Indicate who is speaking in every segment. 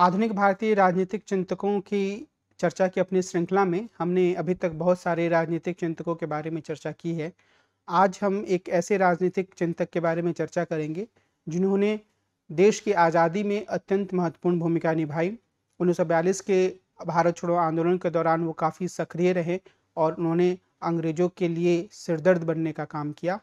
Speaker 1: आधुनिक भारतीय राजनीतिक चिंतकों की चर्चा की अपनी श्रृंखला में हमने अभी तक बहुत सारे राजनीतिक चिंतकों के बारे में चर्चा की है आज हम एक ऐसे राजनीतिक चिंतक के बारे में चर्चा करेंगे जिन्होंने देश की आज़ादी में अत्यंत महत्वपूर्ण भूमिका निभाई उन्नीस के भारत छोड़ो आंदोलन के दौरान वो काफ़ी सक्रिय रहे और उन्होंने अंग्रेज़ों के लिए सिरदर्द बनने का काम किया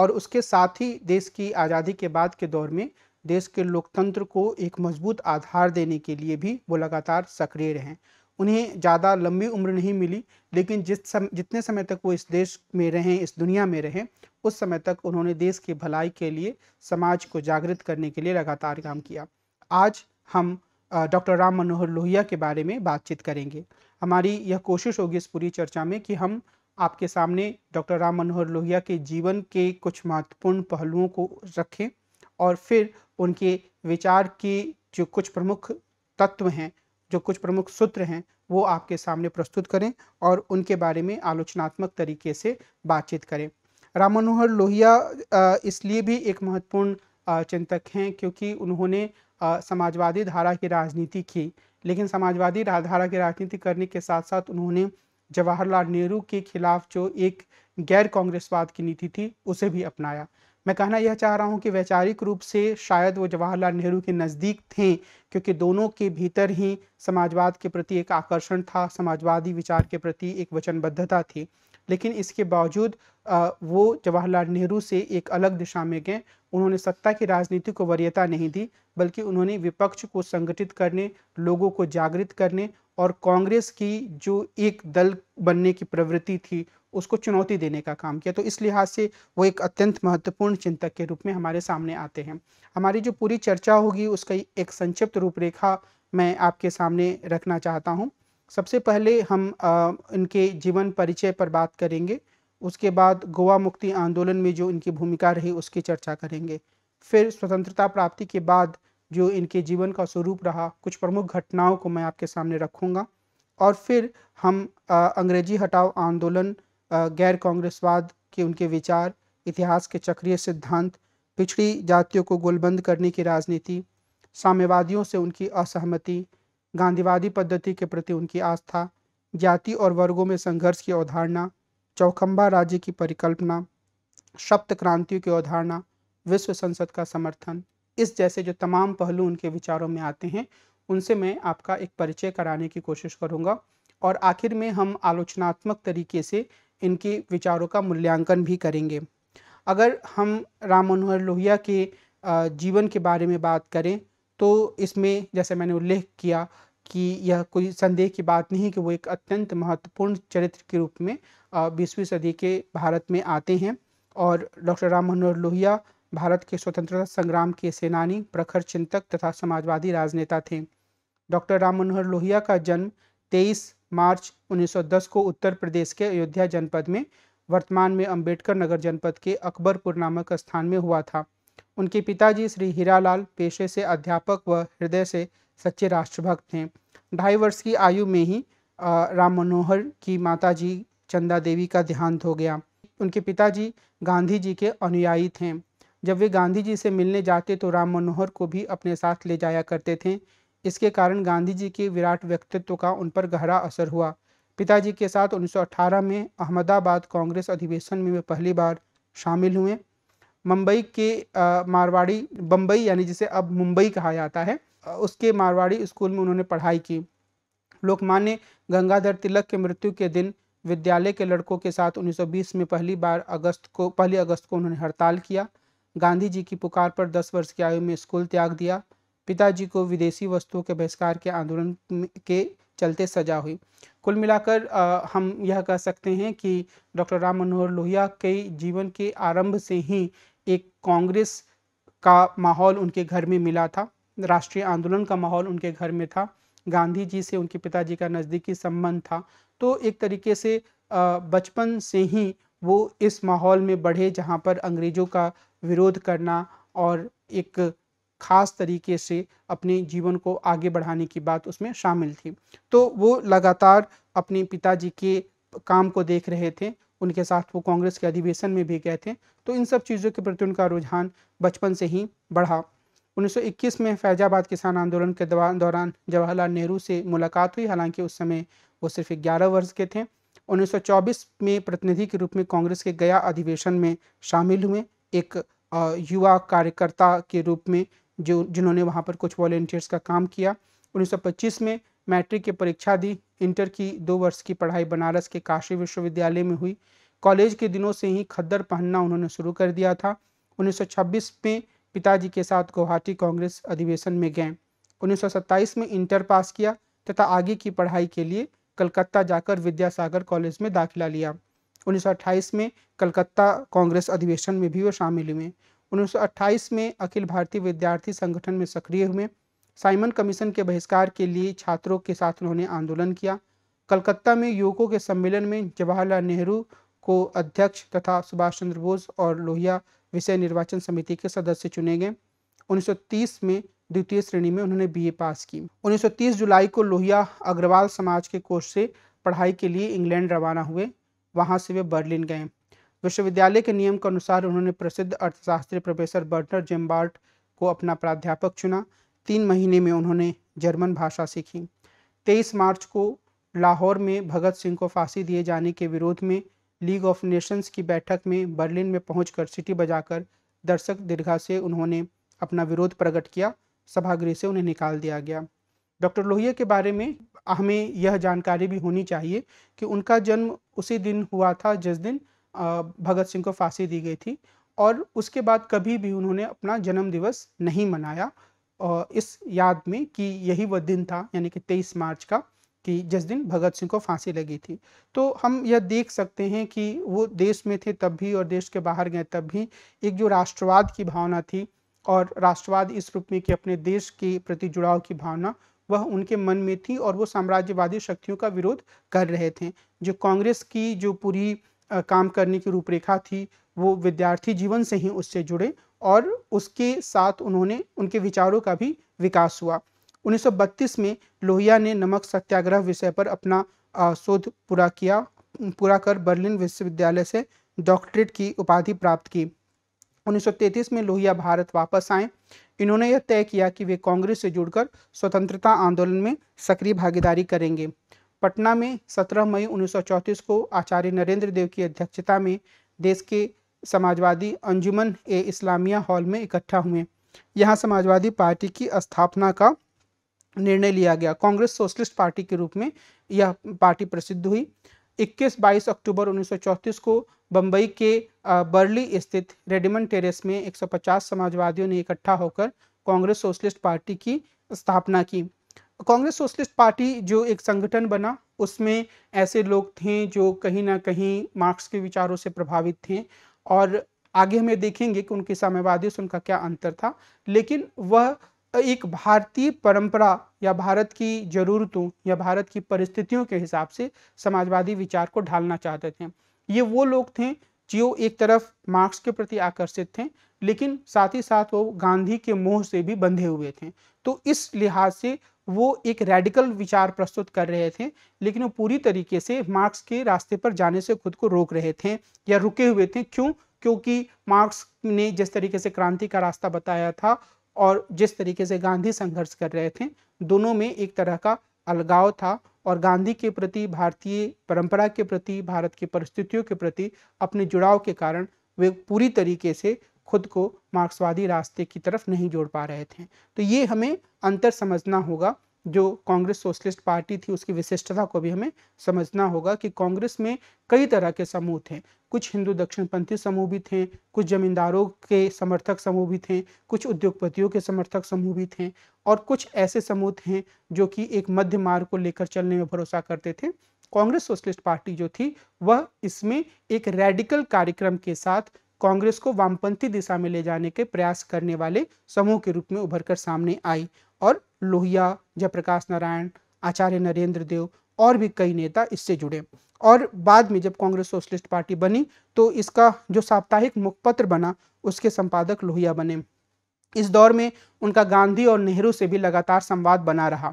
Speaker 1: और उसके साथ ही देश की आज़ादी के बाद के दौर में देश के लोकतंत्र को एक मजबूत आधार देने के लिए भी वो लगातार सक्रिय रहे उन्हें ज़्यादा लंबी उम्र नहीं मिली लेकिन जिस सम, जितने समय तक वो इस देश में रहें इस दुनिया में रहें उस समय तक उन्होंने देश की भलाई के लिए समाज को जागृत करने के लिए लगातार काम किया आज हम डॉक्टर राम मनोहर लोहिया के बारे में बातचीत करेंगे हमारी यह कोशिश होगी इस पूरी चर्चा में कि हम आपके सामने डॉक्टर राम मनोहर लोहिया के जीवन के कुछ महत्वपूर्ण पहलुओं को रखें और फिर उनके विचार की जो कुछ प्रमुख तत्व हैं जो कुछ प्रमुख सूत्र हैं वो आपके सामने प्रस्तुत करें और उनके बारे में आलोचनात्मक तरीके से बातचीत करें राम मनोहर लोहिया इसलिए भी एक महत्वपूर्ण चिंतक हैं क्योंकि उन्होंने समाजवादी धारा की राजनीति की लेकिन समाजवादी धारा की राजनीति करने के साथ साथ उन्होंने जवाहरलाल नेहरू के खिलाफ जो एक गैर कांग्रेसवाद की नीति थी उसे भी अपनाया मैं कहना यह चाह रहा हूं कि वैचारिक रूप से शायद वो जवाहरलाल नेहरू के नज़दीक थे क्योंकि दोनों के भीतर ही समाजवाद के प्रति एक आकर्षण था समाजवादी विचार के प्रति एक वचनबद्धता थी लेकिन इसके बावजूद वो जवाहरलाल नेहरू से एक अलग दिशा में गए उन्होंने सत्ता की राजनीति को वरीयता नहीं दी बल्कि उन्होंने विपक्ष को संगठित करने लोगों को जागृत करने और कांग्रेस की जो एक दल बनने की प्रवृत्ति थी उसको चुनौती देने का काम किया तो इस लिहाज से वो एक अत्यंत महत्वपूर्ण चिंतक के रूप में हमारे सामने आते हैं हमारी जो पूरी चर्चा होगी उसका एक संक्षिप्त रूपरेखा मैं आपके सामने रखना चाहता हूँ सबसे पहले हम आ, इनके जीवन परिचय पर बात करेंगे उसके बाद गोवा मुक्ति आंदोलन में जो इनकी भूमिका रही उसकी चर्चा करेंगे फिर स्वतंत्रता प्राप्ति के बाद जो इनके जीवन का स्वरूप रहा कुछ प्रमुख घटनाओं को मैं आपके सामने रखूंगा और फिर हम अंग्रेजी हटाओ आंदोलन गैर कांग्रेसवाद के उनके विचार इतिहास के चक्रीय सिद्धांत पिछड़ी जातियों को गोलबंद करने की राजनीति साम्यवादियों से उनकी असहमति गांधीवादी पद्धति के प्रति उनकी आस्था जाति और वर्गों में संघर्ष की अवधारणा चौखंबा राज्य की परिकल्पना शब्द क्रांतियों की अवधारणा विश्व संसद का समर्थन इस जैसे जो तमाम पहलू उनके विचारों में आते हैं उनसे मैं आपका एक परिचय कराने की कोशिश करूँगा और आखिर में हम आलोचनात्मक तरीके से इनके विचारों का मूल्यांकन भी करेंगे अगर हम राम मनोहर लोहिया के जीवन के बारे में बात करें तो इसमें जैसे मैंने उल्लेख किया कि यह कोई संदेह की बात नहीं कि वो एक अत्यंत महत्वपूर्ण चरित्र के रूप में बीसवीं सदी के भारत में आते हैं और डॉक्टर राम मनोहर लोहिया भारत के स्वतंत्रता संग्राम के सेनानी प्रखर चिंतक तथा समाजवादी राजनेता थे डॉक्टर राम मनोहर लोहिया का जन्म 23 मार्च 1910 को उत्तर प्रदेश के अयोध्या जनपद में वर्तमान में अंबेडकर नगर जनपद के अकबरपुर नामक स्थान में हुआ था उनके पिताजी श्री हीरालाल पेशे से अध्यापक व हृदय से सच्चे राष्ट्रभक्त थे ढाई वर्ष की आयु में ही राम मनोहर की माताजी चंदा देवी का देहांत हो गया उनके पिताजी गांधी जी के अनुयायी थे जब वे गांधी जी से मिलने जाते तो राम मनोहर को भी अपने साथ ले जाया करते थे इसके कारण गांधी जी के विराट व्यक्तित्व का उन पर गहरा असर हुआ पिताजी के साथ 1918 में अहमदाबाद कांग्रेस अधिवेशन में वे पहली बार शामिल हुए मुंबई के मारवाड़ी बम्बई यानी जिसे अब मुंबई कहा जाता है उसके मारवाड़ी स्कूल में उन्होंने पढ़ाई की लोकमान्य गंगाधर तिलक के मृत्यु के दिन विद्यालय के लड़कों के साथ 1920 में पहली बार अगस्त को पहली अगस्त को उन्होंने हड़ताल किया गांधी जी की पुकार पर दस वर्ष की आयु में स्कूल त्याग दिया पिताजी को विदेशी वस्तुओं के बहिष्कार के आंदोलन के चलते सजा हुई कुल मिलाकर हम यह कह सकते हैं कि डॉक्टर राम मनोहर लोहिया के जीवन के आरंभ से ही एक कांग्रेस का माहौल उनके घर में मिला था राष्ट्रीय आंदोलन का माहौल उनके घर में था गांधी जी से उनके पिताजी का नज़दीकी संबंध था तो एक तरीके से बचपन से ही वो इस माहौल में बढ़े जहाँ पर अंग्रेज़ों का विरोध करना और एक खास तरीके से अपने जीवन को आगे बढ़ाने की बात उसमें शामिल थी तो वो लगातार अपने पिताजी के काम को देख रहे थे उनके साथ वो कांग्रेस के अधिवेशन में भी गए थे तो इन सब चीज़ों के प्रति उनका रुझान बचपन से ही बढ़ा 1921 में फैजाबाद किसान आंदोलन के दौरान जवाहरलाल नेहरू से मुलाकात हुई हालांकि उस समय वो सिर्फ ग्यारह वर्ष के थे 1924 में प्रतिनिधि के रूप में कांग्रेस के गया अधिवेशन में शामिल हुए एक युवा कार्यकर्ता के रूप में जो जिन्होंने वहाँ पर कुछ वॉल्टियर्स का काम किया 1925 में मैट्रिक की परीक्षा दी इंटर की दो वर्ष की पढ़ाई बनारस के काशी विश्वविद्यालय में हुई कॉलेज के दिनों से ही खद्दर पहनना उन्होंने शुरू कर दिया था 1926 में पिताजी के साथ गुवाहाटी कांग्रेस अधिवेशन में गए 1927 में इंटर पास किया तथा आगे की पढ़ाई के लिए कलकत्ता जाकर विद्यासागर कॉलेज में दाखिला लिया 1928 में कलकत्ता कांग्रेस अधिवेशन में भी वो शामिल हुए 1928 में अखिल भारतीय विद्यार्थी संगठन में सक्रिय हुए साइमन कमीशन के बहिष्कार के लिए छात्रों के साथ उन्होंने आंदोलन किया कलकत्ता में युवकों के सम्मेलन में जवाहरलाल नेहरू को अध्यक्ष तथा सुभाष चंद्र बोस और लोहिया विषय निर्वाचन समिति के सदस्य चुने गए 1930 में द्वितीय श्रेणी में उन्होंने बीए पास की 1930 जुलाई को लोहिया अग्रवाल समाज के कोष से पढ़ाई के लिए इंग्लैंड रवाना हुए वहाँ से वे बर्लिन गए विश्वविद्यालय के नियम के अनुसार उन्होंने प्रसिद्ध अर्थशास्त्री प्रोफेसर बर्नर जेम्बार्ट को अपना प्राध्यापक चुना तीन महीने में उन्होंने जर्मन भाषा सीखी तेईस मार्च को लाहौर में भगत सिंह को फांसी दिए जाने के विरोध में लीग ऑफ नेशंस की बैठक में बर्लिन में पहुंचकर सिटी बजाकर दर्शक दीर्घा से उन्होंने अपना विरोध प्रकट किया सभागृह से उन्हें निकाल दिया गया डॉक्टर लोहिया के बारे में हमें यह जानकारी भी होनी चाहिए कि उनका जन्म उसी दिन हुआ था जिस दिन भगत सिंह को फांसी दी गई थी और उसके बाद कभी भी उन्होंने अपना जन्म दिवस नहीं मनाया इस याद में कि यही वह दिन था यानी कि 23 मार्च का कि जिस दिन भगत सिंह को फांसी लगी थी तो हम यह देख सकते हैं कि वो देश में थे तब भी और देश के बाहर गए तब भी एक जो राष्ट्रवाद की भावना थी और राष्ट्रवाद इस रूप में कि अपने देश के प्रति जुड़ाव की भावना वह उनके मन में थी और वो साम्राज्यवादी शक्तियों का विरोध कर रहे थे जो कांग्रेस की जो पूरी काम करने की रूपरेखा थी वो विद्यार्थी जीवन से ही उससे जुड़े और उसके साथ उन्होंने उनके विचारों का भी विकास हुआ 1932 में लोहिया ने नमक सत्याग्रह विषय पर अपना शोध पूरा किया पूरा कर बर्लिन विश्वविद्यालय से डॉक्टरेट की उपाधि प्राप्त की 1933 में लोहिया भारत वापस आए इन्होंने यह तय किया कि वे कांग्रेस से जुड़कर स्वतंत्रता आंदोलन में सक्रिय भागीदारी करेंगे पटना में 17 मई 1934 को आचार्य नरेंद्र देव की अध्यक्षता में देश के समाजवादी अंजुमन ए इस्लामिया हॉल में इकट्ठा हुए यहाँ समाजवादी पार्टी की स्थापना का निर्णय लिया गया कांग्रेस सोशलिस्ट पार्टी के रूप में यह पार्टी प्रसिद्ध हुई 21 बाईस अक्टूबर 1934 को बम्बई के बर्ली स्थित रेडिमन टेरेस में 150 समाजवादियों ने इकट्ठा होकर कांग्रेस सोशलिस्ट पार्टी की स्थापना की कांग्रेस सोशलिस्ट पार्टी जो एक संगठन बना उसमें ऐसे लोग थे जो कहीं ना कहीं मार्क्स के विचारों से प्रभावित थे और आगे हमें देखेंगे कि उनके साम्यवादियों से उनका क्या अंतर था लेकिन वह एक भारतीय परंपरा या भारत की ज़रूरतों या भारत की परिस्थितियों के हिसाब से समाजवादी विचार को ढालना चाहते थे ये वो लोग थे जो एक तरफ मार्क्स के प्रति आकर्षित थे लेकिन साथ ही साथ वो गांधी के मोह से भी बंधे हुए थे तो इस लिहाज से वो एक रेडिकल विचार प्रस्तुत कर रहे थे लेकिन वो पूरी तरीके से मार्क्स के रास्ते पर जाने से खुद को रोक रहे थे या रुके हुए थे क्यों क्योंकि मार्क्स ने जिस तरीके से क्रांति का रास्ता बताया था और जिस तरीके से गांधी संघर्ष कर रहे थे दोनों में एक तरह का अलगाव था और गांधी के प्रति भारतीय परंपरा के प्रति भारत की परिस्थितियों के प्रति अपने जुड़ाव के कारण वे पूरी तरीके से खुद को मार्क्सवादी रास्ते की तरफ नहीं जोड़ पा रहे थे तो ये हमें अंतर समझना होगा जो कांग्रेस सोशलिस्ट पार्टी थी उसकी विशिष्टता को भी हमें समझना होगा कि कांग्रेस में कई तरह के समूह थे कुछ हिंदू दक्षिणपंथी समूह भी थे कुछ जमींदारों के समर्थक समूह भी थे कुछ उद्योगपतियों के समर्थक समूह भी थे और कुछ ऐसे समूह थे जो कि एक मध्य मार्ग को लेकर चलने में भरोसा करते थे कांग्रेस सोशलिस्ट पार्टी जो थी वह इसमें एक रेडिकल कार्यक्रम के साथ कांग्रेस को वामपंथी दिशा में ले जाने के प्रयास करने वाले समूह के रूप में उभर कर सामने आई और लोहिया जयप्रकाश नारायण आचार्य नरेंद्र देव और भी कई नेता इससे जुड़े और बाद में जब कांग्रेस सोशलिस्ट पार्टी बनी तो इसका जो साप्ताहिक मुखपत्र बना उसके संपादक लोहिया बने इस दौर में उनका गांधी और नेहरू से भी लगातार संवाद बना रहा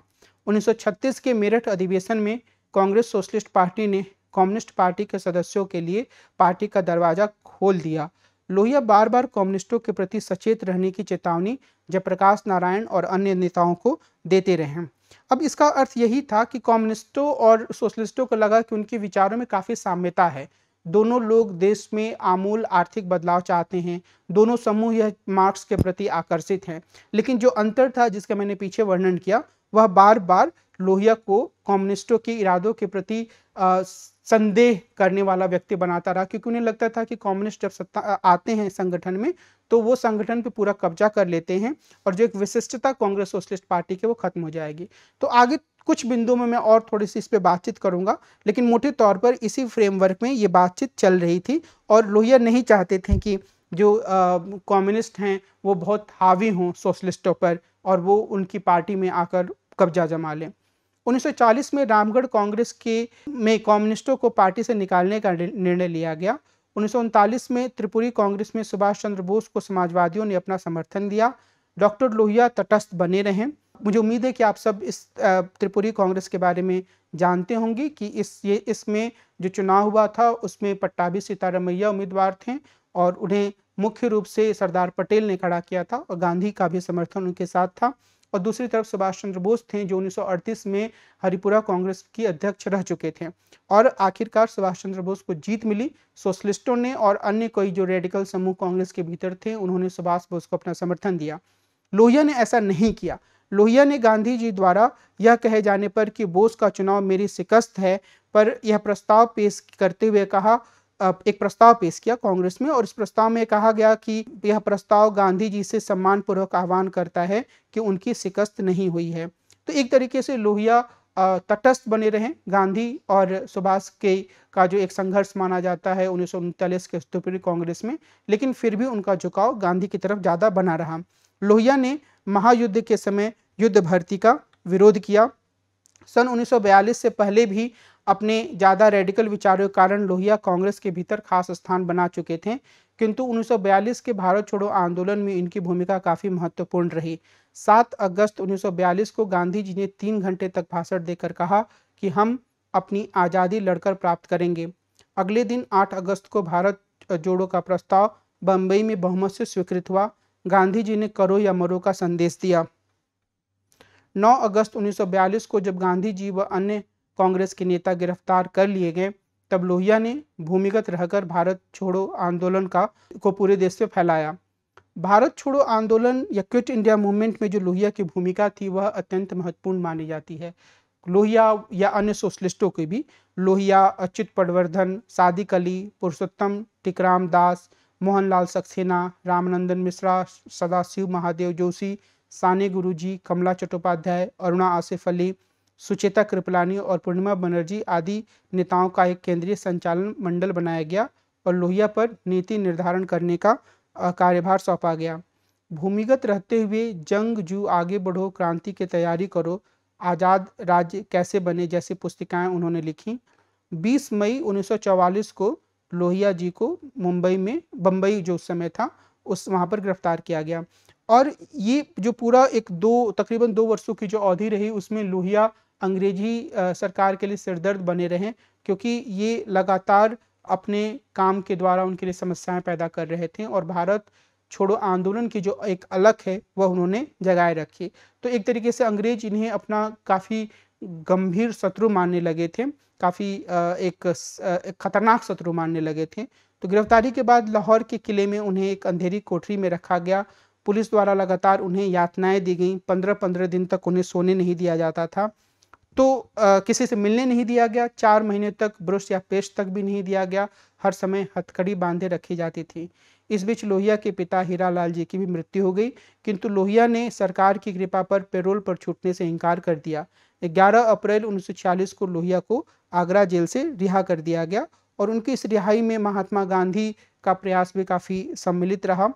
Speaker 1: 1936 के मेरठ अधिवेशन में कांग्रेस सोशलिस्ट पार्टी ने कम्युनिस्ट पार्टी के सदस्यों के लिए पार्टी का दरवाजा खोल दिया लोहिया बार बार कम्युनिस्टों के प्रति सचेत रहने की चेतावनी जयप्रकाश नारायण और अन्य नेताओं को देते रहे अब इसका अर्थ यही था कि कम्युनिस्टों और सोशलिस्टों को लगा कि उनके विचारों में काफ़ी साम्यता है दोनों लोग देश में आमूल आर्थिक बदलाव चाहते हैं दोनों समूह यह मार्क्स के प्रति आकर्षित हैं लेकिन जो अंतर था जिसका मैंने पीछे वर्णन किया वह बार बार लोहिया को कम्युनिस्टों के इरादों के प्रति संदेह करने वाला व्यक्ति बनाता रहा क्योंकि उन्हें लगता था कि कम्युनिस्ट जब सत्ता आते हैं संगठन में तो वो संगठन पे पूरा कब्जा कर लेते हैं और जो एक विशिष्टता कांग्रेस सोशलिस्ट पार्टी के वो खत्म हो जाएगी तो आगे कुछ बिंदुओं में मैं और थोड़ी सी इस पर बातचीत करूंगा लेकिन मोटे तौर पर इसी फ्रेमवर्क में ये बातचीत चल रही थी और लोहिया नहीं चाहते थे कि जो कम्युनिस्ट हैं वो बहुत हावी हों सोशलिस्टों पर और वो उनकी पार्टी में आकर कब्जा जमा लें 1940 में रामगढ़ कांग्रेस के में कम्युनिस्टों को पार्टी से निकालने का निर्णय लिया गया उन्नीस में त्रिपुरी कांग्रेस में सुभाष चंद्र बोस को समाजवादियों ने अपना समर्थन दिया डॉक्टर लोहिया तटस्थ बने रहे मुझे उम्मीद है कि आप सब इस त्रिपुरी कांग्रेस के बारे में जानते होंगे कि इस ये इसमें जो चुनाव हुआ था उसमें पट्टाभी सीतारमैया उम्मीदवार थे और उन्हें मुख्य रूप से सरदार पटेल ने खड़ा किया था और गांधी का भी समर्थन उनके साथ था और दूसरी तरफ सुभाष चंद्र बोस थे जो 1938 में हरिपुरा कांग्रेस की अध्यक्ष रह चुके थे और आखिरकार सुभाष चंद्र बोस को जीत मिली सोशलिस्टों ने और अन्य कोई जो रेडिकल समूह कांग्रेस के भीतर थे उन्होंने सुभाष बोस को अपना समर्थन दिया लोहिया ने ऐसा नहीं किया लोहिया ने गांधी जी द्वारा यह कहे जाने पर कि बोस का चुनाव मेरी शिकस्त है पर यह प्रस्ताव पेश करते हुए कहा एक प्रस्ताव पेश किया कांग्रेस में और इस प्रस्ताव में कहा गया कि यह प्रस्ताव गांधी जी से सम्मान पूर्वक आह्वान करता है कि उनकी शिकस्त नहीं हुई है तो एक तरीके से लोहिया तटस्थ बने रहे गांधी और सुभाष के का जो एक संघर्ष माना जाता है उन्नीस के स्तूपरी कांग्रेस में लेकिन फिर भी उनका झुकाव गांधी की तरफ ज़्यादा बना रहा लोहिया ने महायुद्ध के समय युद्ध भर्ती का विरोध किया सन 1942 से पहले भी अपने ज़्यादा रेडिकल विचारों के कारण लोहिया कांग्रेस के भीतर खास स्थान बना चुके थे किंतु 1942 के भारत छोड़ो आंदोलन में इनकी भूमिका काफ़ी महत्वपूर्ण रही 7 अगस्त 1942 को गांधी जी ने तीन घंटे तक भाषण देकर कहा कि हम अपनी आज़ादी लड़कर प्राप्त करेंगे अगले दिन 8 अगस्त को भारत जोड़ो का प्रस्ताव बम्बई में बहुमत से स्वीकृत हुआ गांधी जी ने करो या मरो का संदेश दिया 9 अगस्त 1942 को जब गांधी जी व अन्य कांग्रेस के नेता गिरफ्तार कर लिए गए तब लोहिया ने भूमिगत रहकर भारत छोड़ो आंदोलन का को पूरे देश में फैलाया भारत छोड़ो आंदोलन या क्विट इंडिया मूवमेंट में जो लोहिया की भूमिका थी वह अत्यंत महत्वपूर्ण मानी जाती है लोहिया या अन्य सोशलिस्टों की भी लोहिया अच्युत पटवर्धन सादिक अली पुरुषोत्तम टिकराम दास मोहनलाल सक्सेना रामनंदन मिश्रा सदाशिव महादेव जोशी सानी गुरुजी कमला चट्टोपाध्याय अरुणा आसिफ अली सुचेता कृपलानी और पूर्णिमा बनर्जी आदि नेताओं का एक केंद्रीय संचालन मंडल बनाया गया और लोहिया पर नीति निर्धारण करने का कार्यभार सौंपा गया भूमिगत रहते हुए जंग जू आगे बढ़ो क्रांति की तैयारी करो आज़ाद राज्य कैसे बने जैसी पुस्तिकाएं उन्होंने लिखी 20 मई 1944 को लोहिया जी को मुंबई में बम्बई जो उस समय था उस वहां पर गिरफ्तार किया गया और ये जो पूरा एक दो तकरीबन दो वर्षों की जो अवधि रही उसमें लोहिया अंग्रेजी सरकार के लिए सिरदर्द बने रहे क्योंकि ये लगातार अपने काम के द्वारा उनके लिए समस्याएं पैदा कर रहे थे और भारत छोड़ो आंदोलन की जो एक अलग है वह उन्होंने जगाए रखी तो एक तरीके से अंग्रेज इन्हें अपना काफ़ी गंभीर शत्रु मानने लगे थे काफ़ी एक, एक खतरनाक शत्रु मानने लगे थे तो गिरफ्तारी के बाद लाहौर के किले में उन्हें एक अंधेरी कोठरी में रखा गया पुलिस द्वारा लगातार उन्हें यातनाएं दी गई पंद्रह पंद्रह दिन तक उन्हें सोने नहीं दिया जाता था तो आ, किसी से मिलने नहीं दिया गया चार महीने तक ब्रश या पेस्ट तक भी नहीं दिया गया हर समय हथकड़ी बांधे रखी जाती थी इस बीच लोहिया के पिता हीरा लाल जी की भी मृत्यु हो गई किंतु लोहिया ने सरकार की कृपा पर पेरोल पर छूटने से इनकार कर दिया 11 अप्रैल 1940 को लोहिया को आगरा जेल से रिहा कर दिया गया और उनकी इस रिहाई में महात्मा गांधी का प्रयास भी काफ़ी सम्मिलित रहा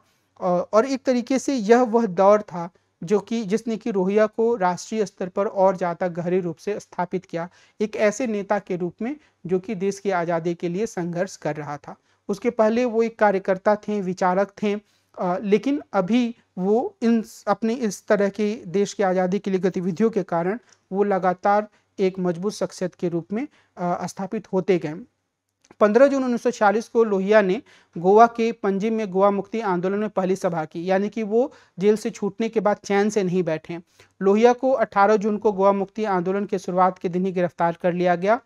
Speaker 1: और एक तरीके से यह वह दौर था जो कि जिसने कि रोहिया को राष्ट्रीय स्तर पर और ज़्यादा गहरे रूप से स्थापित किया एक ऐसे नेता के रूप में जो कि देश की आज़ादी के लिए संघर्ष कर रहा था उसके पहले वो एक कार्यकर्ता थे विचारक थे आ, लेकिन अभी वो इन अपनी इस तरह की देश की आज़ादी के लिए गतिविधियों के कारण वो लगातार एक मजबूत शख्सियत के रूप में स्थापित होते गए 15 जून उन्नीस को लोहिया ने गोवा के पंजी में गोवा मुक्ति आंदोलन में पहली सभा की यानी कि वो जेल से छूटने के बाद चैन से नहीं बैठे लोहिया को 18 जून को गोवा मुक्ति आंदोलन के शुरुआत के दिन ही गिरफ्तार कर लिया गया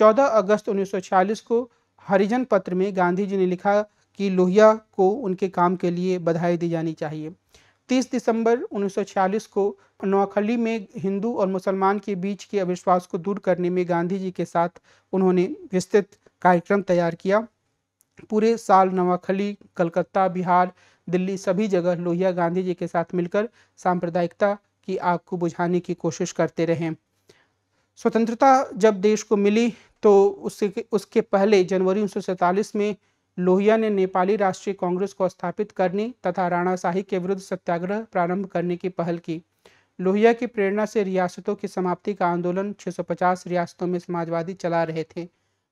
Speaker 1: 14 अगस्त 1940 को हरिजन पत्र में गांधी जी ने लिखा कि लोहिया को उनके काम के लिए बधाई दी जानी चाहिए 30 दिसंबर 1946 को नोखली में हिंदू और मुसलमान के बीच के अविश्वास को दूर करने में गांधी जी के साथ उन्होंने विस्तृत कार्यक्रम तैयार किया पूरे साल नवाखली कलकत्ता बिहार दिल्ली सभी जगह लोहिया गांधी जी के साथ मिलकर सांप्रदायिकता की आग को बुझाने की कोशिश करते रहे स्वतंत्रता जब देश को मिली तो उसके उसके पहले जनवरी उन्नीस में लोहिया ने नेपाली राष्ट्रीय कांग्रेस को स्थापित करने तथा राणा साहिब के विरुद्ध सत्याग्रह प्रारंभ करने की पहल की लोहिया की प्रेरणा से रियासतों की समाप्ति का आंदोलन 650 रियासतों में समाजवादी चला रहे थे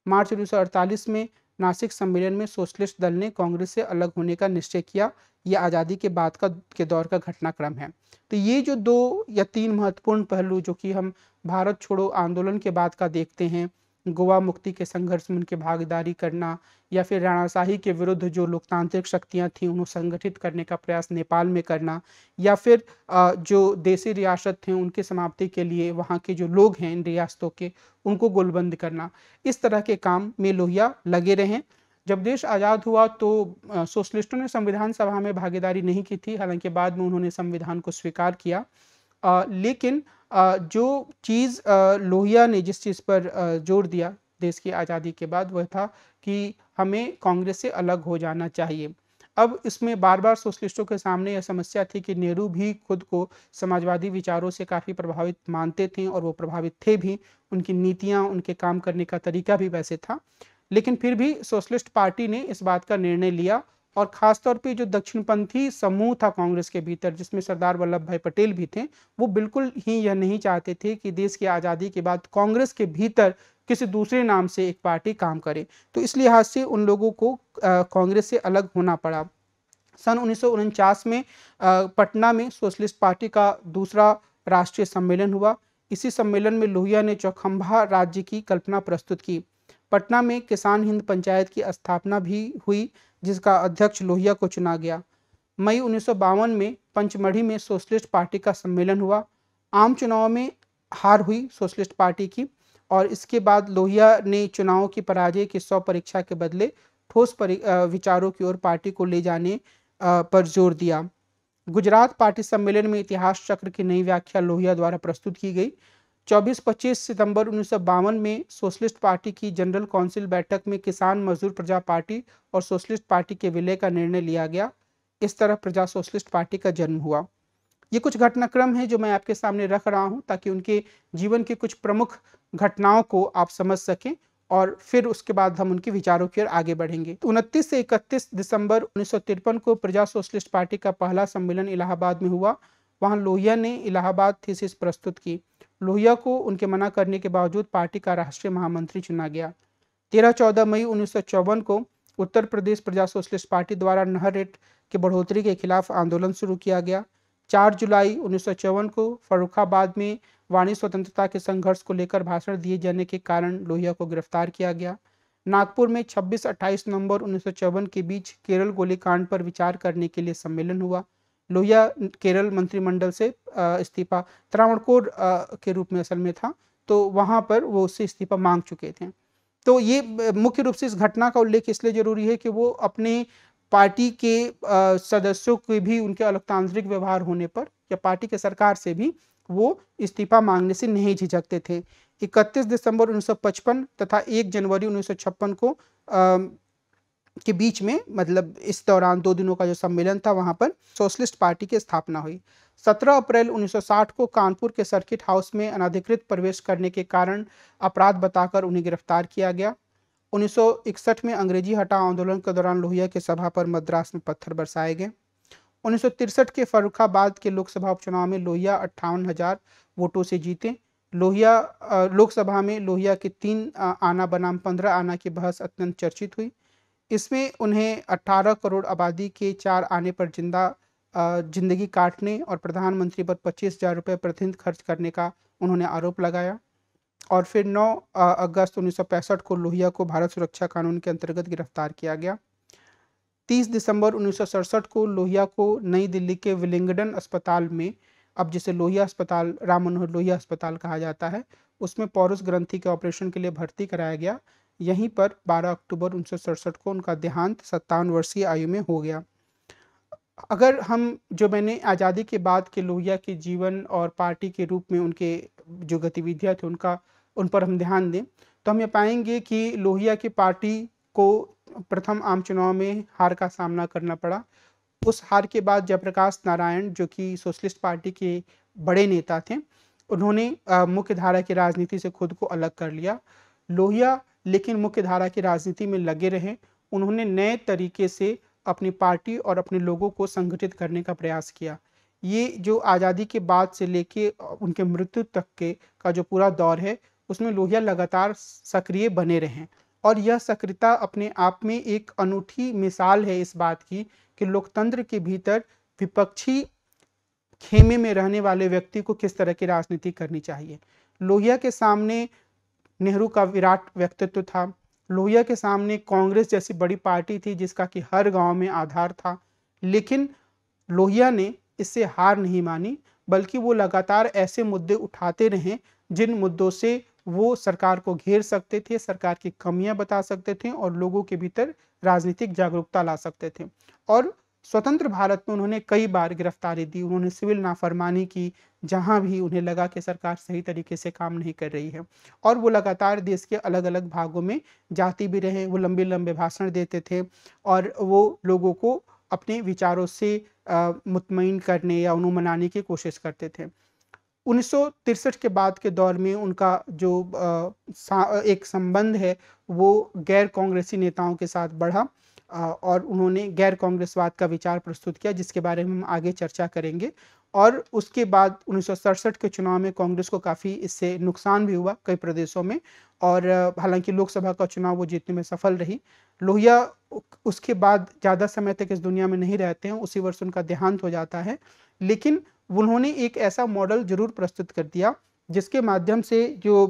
Speaker 1: मार्च उन्नीस में नासिक सम्मेलन में सोशलिस्ट दल ने कांग्रेस से अलग होने का निश्चय किया ये आज़ादी के बाद का के दौर का घटनाक्रम है तो ये जो दो या तीन महत्वपूर्ण पहलू जो कि हम भारत छोड़ो आंदोलन के बाद का देखते हैं गोवा मुक्ति के संघर्ष में उनकी भागीदारी करना या फिर राणाशाही के विरुद्ध जो लोकतांत्रिक शक्तियां थीं उन्हें संगठित करने का प्रयास नेपाल में करना या फिर जो देसी रियासत थे उनकी समाप्ति के लिए वहाँ के जो लोग हैं इन रियासतों के उनको गोलबंद करना इस तरह के काम में लोहिया लगे रहे जब देश आज़ाद हुआ तो सोशलिस्टों ने संविधान सभा में भागीदारी नहीं की थी हालांकि बाद में उन्होंने संविधान को स्वीकार किया आ, लेकिन जो चीज़ लोहिया ने जिस चीज़ पर जोर दिया देश की आज़ादी के बाद वह था कि हमें कांग्रेस से अलग हो जाना चाहिए अब इसमें बार बार सोशलिस्टों के सामने यह समस्या थी कि नेहरू भी खुद को समाजवादी विचारों से काफ़ी प्रभावित मानते थे और वो प्रभावित थे भी उनकी नीतियाँ उनके काम करने का तरीका भी वैसे था लेकिन फिर भी सोशलिस्ट पार्टी ने इस बात का निर्णय लिया और ख़ासतौर पे जो दक्षिणपंथी समूह था कांग्रेस के भीतर जिसमें सरदार वल्लभ भाई पटेल भी थे वो बिल्कुल ही यह नहीं चाहते थे कि देश की आज़ादी के बाद कांग्रेस के भीतर किसी दूसरे नाम से एक पार्टी काम करे तो इस लिहाज से उन लोगों को कांग्रेस से अलग होना पड़ा सन उन्नीस में पटना में सोशलिस्ट पार्टी का दूसरा राष्ट्रीय सम्मेलन हुआ इसी सम्मेलन में लोहिया ने चौखंभा राज्य की कल्पना प्रस्तुत की पटना में किसान हिंद पंचायत की स्थापना भी हुई जिसका अध्यक्ष लोहिया को चुना गया मई उन्नीस में पंचमढ़ी में सोशलिस्ट पार्टी का सम्मेलन हुआ आम चुनाव में हार हुई सोशलिस्ट पार्टी की और इसके बाद लोहिया ने चुनाव की पराजय की सौ परीक्षा के बदले ठोस विचारों की ओर पार्टी को ले जाने पर जोर दिया गुजरात पार्टी सम्मेलन में इतिहास चक्र की नई व्याख्या लोहिया द्वारा प्रस्तुत की गई 24-25 सितंबर उन्नीस में सोशलिस्ट पार्टी की जनरल काउंसिल बैठक में किसान मजदूर प्रजा पार्टी और सोशलिस्ट पार्टी के विलय का निर्णय लिया गया इस तरह प्रजा सोशलिस्ट पार्टी का जन्म हुआ ये कुछ घटनाक्रम है जो मैं आपके सामने रख रहा हूँ ताकि उनके जीवन के कुछ प्रमुख घटनाओं को आप समझ सकें और फिर उसके बाद हम उनके विचारों की ओर आगे बढ़ेंगे तो उनतीस से इकतीस दिसंबर उन्नीस को प्रजा सोशलिस्ट पार्टी का पहला सम्मेलन इलाहाबाद में हुआ वहाँ लोहिया ने इलाहाबाद थीसिस प्रस्तुत की लोहिया को उनके मना करने के बावजूद पार्टी का राष्ट्रीय महामंत्री चुना गया तेरह चौदह मई उन्नीस को उत्तर प्रदेश प्रजा सोशलिस्ट पार्टी द्वारा नहर रेट के बढ़ोतरी के खिलाफ आंदोलन शुरू किया गया चार जुलाई उन्नीस को फर्रुखाबाद में वाणी स्वतंत्रता के संघर्ष को लेकर भाषण दिए जाने के कारण लोहिया को गिरफ्तार किया गया नागपुर में 26-28 नवंबर उन्नीस के बीच केरल गोलीकांड पर विचार करने के लिए सम्मेलन हुआ लोहिया केरल मंत्रिमंडल से इस्तीफा त्रावणकोर के रूप में असल में था तो वहाँ पर वो उससे इस्तीफा मांग चुके थे तो ये मुख्य रूप से इस घटना का उल्लेख इसलिए जरूरी है कि वो अपने पार्टी के सदस्यों के भी उनके अलोकतांत्रिक व्यवहार होने पर या पार्टी के सरकार से भी वो इस्तीफा मांगने से नहीं झिझकते थे 31 दिसंबर 1955 तथा 1 जनवरी 1956 को के बीच में मतलब इस दौरान दो दिनों का जो सम्मेलन था वहाँ पर सोशलिस्ट पार्टी की स्थापना हुई 17 अप्रैल 1960 को कानपुर के सर्किट हाउस में अनाधिकृत प्रवेश करने के कारण अपराध बताकर उन्हें गिरफ्तार किया गया 1961 में अंग्रेजी हटाओ आंदोलन के दौरान लोहिया की सभा पर मद्रास में पत्थर बरसाए गए उन्नीस के फर्रुखाबाद के लोकसभा उपचुनाव में लोहिया अट्ठावन हजार वोटों से जीते लोहिया लोकसभा में लोहिया के तीन आना बनाम पंद्रह आना की बहस अत्यंत चर्चित हुई इसमें उन्हें 18 करोड़ आबादी के चार आने पर जिंदा जिंदगी काटने और प्रधानमंत्री पर पच्चीस हजार रुपये प्रतिदिन खर्च करने का उन्होंने आरोप लगाया और फिर 9 अगस्त उन्नीस को लोहिया को भारत सुरक्षा कानून के अंतर्गत गिरफ्तार किया गया 30 दिसंबर उन्नीस को लोहिया को नई दिल्ली के विलिंगडन अस्पताल में अब जिसे लोहिया अस्पताल राम मनोहर लोहिया अस्पताल कहा जाता है उसमें पौरुष ग्रंथि के ऑपरेशन के लिए भर्ती कराया गया यहीं पर 12 अक्टूबर उन्नीस को उनका देहांत सत्तावन वर्षीय आयु में हो गया अगर हम जो मैंने आज़ादी के बाद के लोहिया के जीवन और पार्टी के रूप में उनके जो गतिविधियाँ थी उनका उन पर हम ध्यान दें तो हम ये पाएंगे कि लोहिया की पार्टी को प्रथम आम चुनाव में हार का सामना करना पड़ा उस हार के बाद जयप्रकाश नारायण जो कि सोशलिस्ट पार्टी के बड़े नेता थे उन्होंने मुख्य धारा की राजनीति से खुद को अलग कर लिया लोहिया लेकिन मुख्य धारा की राजनीति में लगे रहे उन्होंने नए तरीके से अपनी पार्टी और अपने लोगों को संगठित करने का प्रयास किया ये जो आज़ादी के बाद से लेके उनके मृत्यु तक के का जो पूरा दौर है उसमें लोहिया लगातार सक्रिय बने रहे और यह सक्रियता अपने आप में एक अनूठी मिसाल है इस बात की कि लोकतंत्र के भीतर विपक्षी खेमे में रहने वाले व्यक्ति को किस तरह की राजनीति करनी चाहिए लोहिया के सामने नेहरू का विराट व्यक्तित्व था लोहिया के सामने कांग्रेस जैसी बड़ी पार्टी थी जिसका कि हर गांव में आधार था लेकिन लोहिया ने इससे हार नहीं मानी बल्कि वो लगातार ऐसे मुद्दे उठाते रहे जिन मुद्दों से वो सरकार को घेर सकते थे सरकार की कमियां बता सकते थे और लोगों के भीतर राजनीतिक जागरूकता ला सकते थे और स्वतंत्र भारत में उन्होंने कई बार गिरफ्तारी दी उन्होंने सिविल नाफरमानी की जहां भी उन्हें लगा कि सरकार सही तरीके से काम नहीं कर रही है और वो लगातार देश के अलग अलग भागों में जाती भी रहे वो लंबे लंबे भाषण देते थे और वो लोगों को अपने विचारों से मुतमिन करने या उन्हें मनाने की कोशिश करते थे उन्नीस के बाद के दौर में उनका जो आ, एक संबंध है वो गैर कांग्रेसी नेताओं के साथ बढ़ा और उन्होंने गैर कांग्रेसवाद का विचार प्रस्तुत किया जिसके बारे में हम आगे चर्चा करेंगे और उसके बाद उन्नीस के चुनाव में कांग्रेस को काफ़ी इससे नुकसान भी हुआ कई प्रदेशों में और हालांकि लोकसभा का चुनाव वो जीतने में सफल रही लोहिया उसके बाद ज़्यादा समय तक इस दुनिया में नहीं रहते हैं उसी वर्ष उनका देहांत हो जाता है लेकिन उन्होंने एक ऐसा मॉडल जरूर प्रस्तुत कर दिया जिसके माध्यम से जो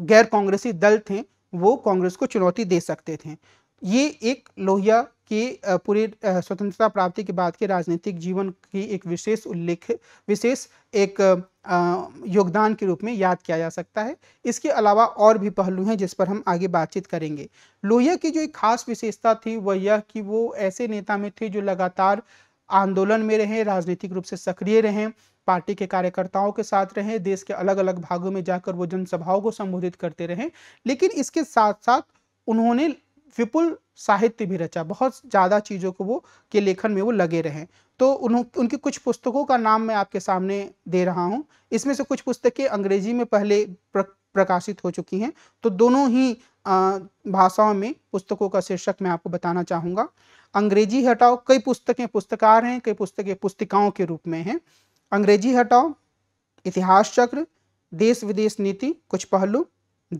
Speaker 1: गैर कांग्रेसी दल थे वो कांग्रेस को चुनौती दे सकते थे ये एक लोहिया के पूरे स्वतंत्रता प्राप्ति के बाद के राजनीतिक जीवन की एक विशेष उल्लेख विशेष एक योगदान के रूप में याद किया जा सकता है इसके अलावा और भी पहलू हैं जिस पर हम आगे बातचीत करेंगे लोहिया की जो एक खास विशेषता थी वह यह कि वो ऐसे नेता में थे जो लगातार आंदोलन में रहें राजनीतिक रूप से सक्रिय रहें पार्टी के कार्यकर्ताओं के साथ रहें देश के अलग अलग भागों में जाकर वो जनसभाओं को संबोधित करते रहें लेकिन इसके साथ साथ उन्होंने विपुल साहित्य भी रचा बहुत ज़्यादा चीज़ों को वो के लेखन में वो लगे रहे तो उन्हों उनकी कुछ पुस्तकों का नाम मैं आपके सामने दे रहा हूँ इसमें से कुछ पुस्तकें अंग्रेजी में पहले प्र, प्रकाशित हो चुकी हैं तो दोनों ही भाषाओं में पुस्तकों का शीर्षक मैं आपको बताना चाहूँगा अंग्रेजी हटाओ कई पुस्तकें पुस्तकार हैं कई पुस्तकें पुस्तिकाओं के रूप में हैं अंग्रेजी हटाओ इतिहास चक्र देश विदेश नीति कुछ पहलू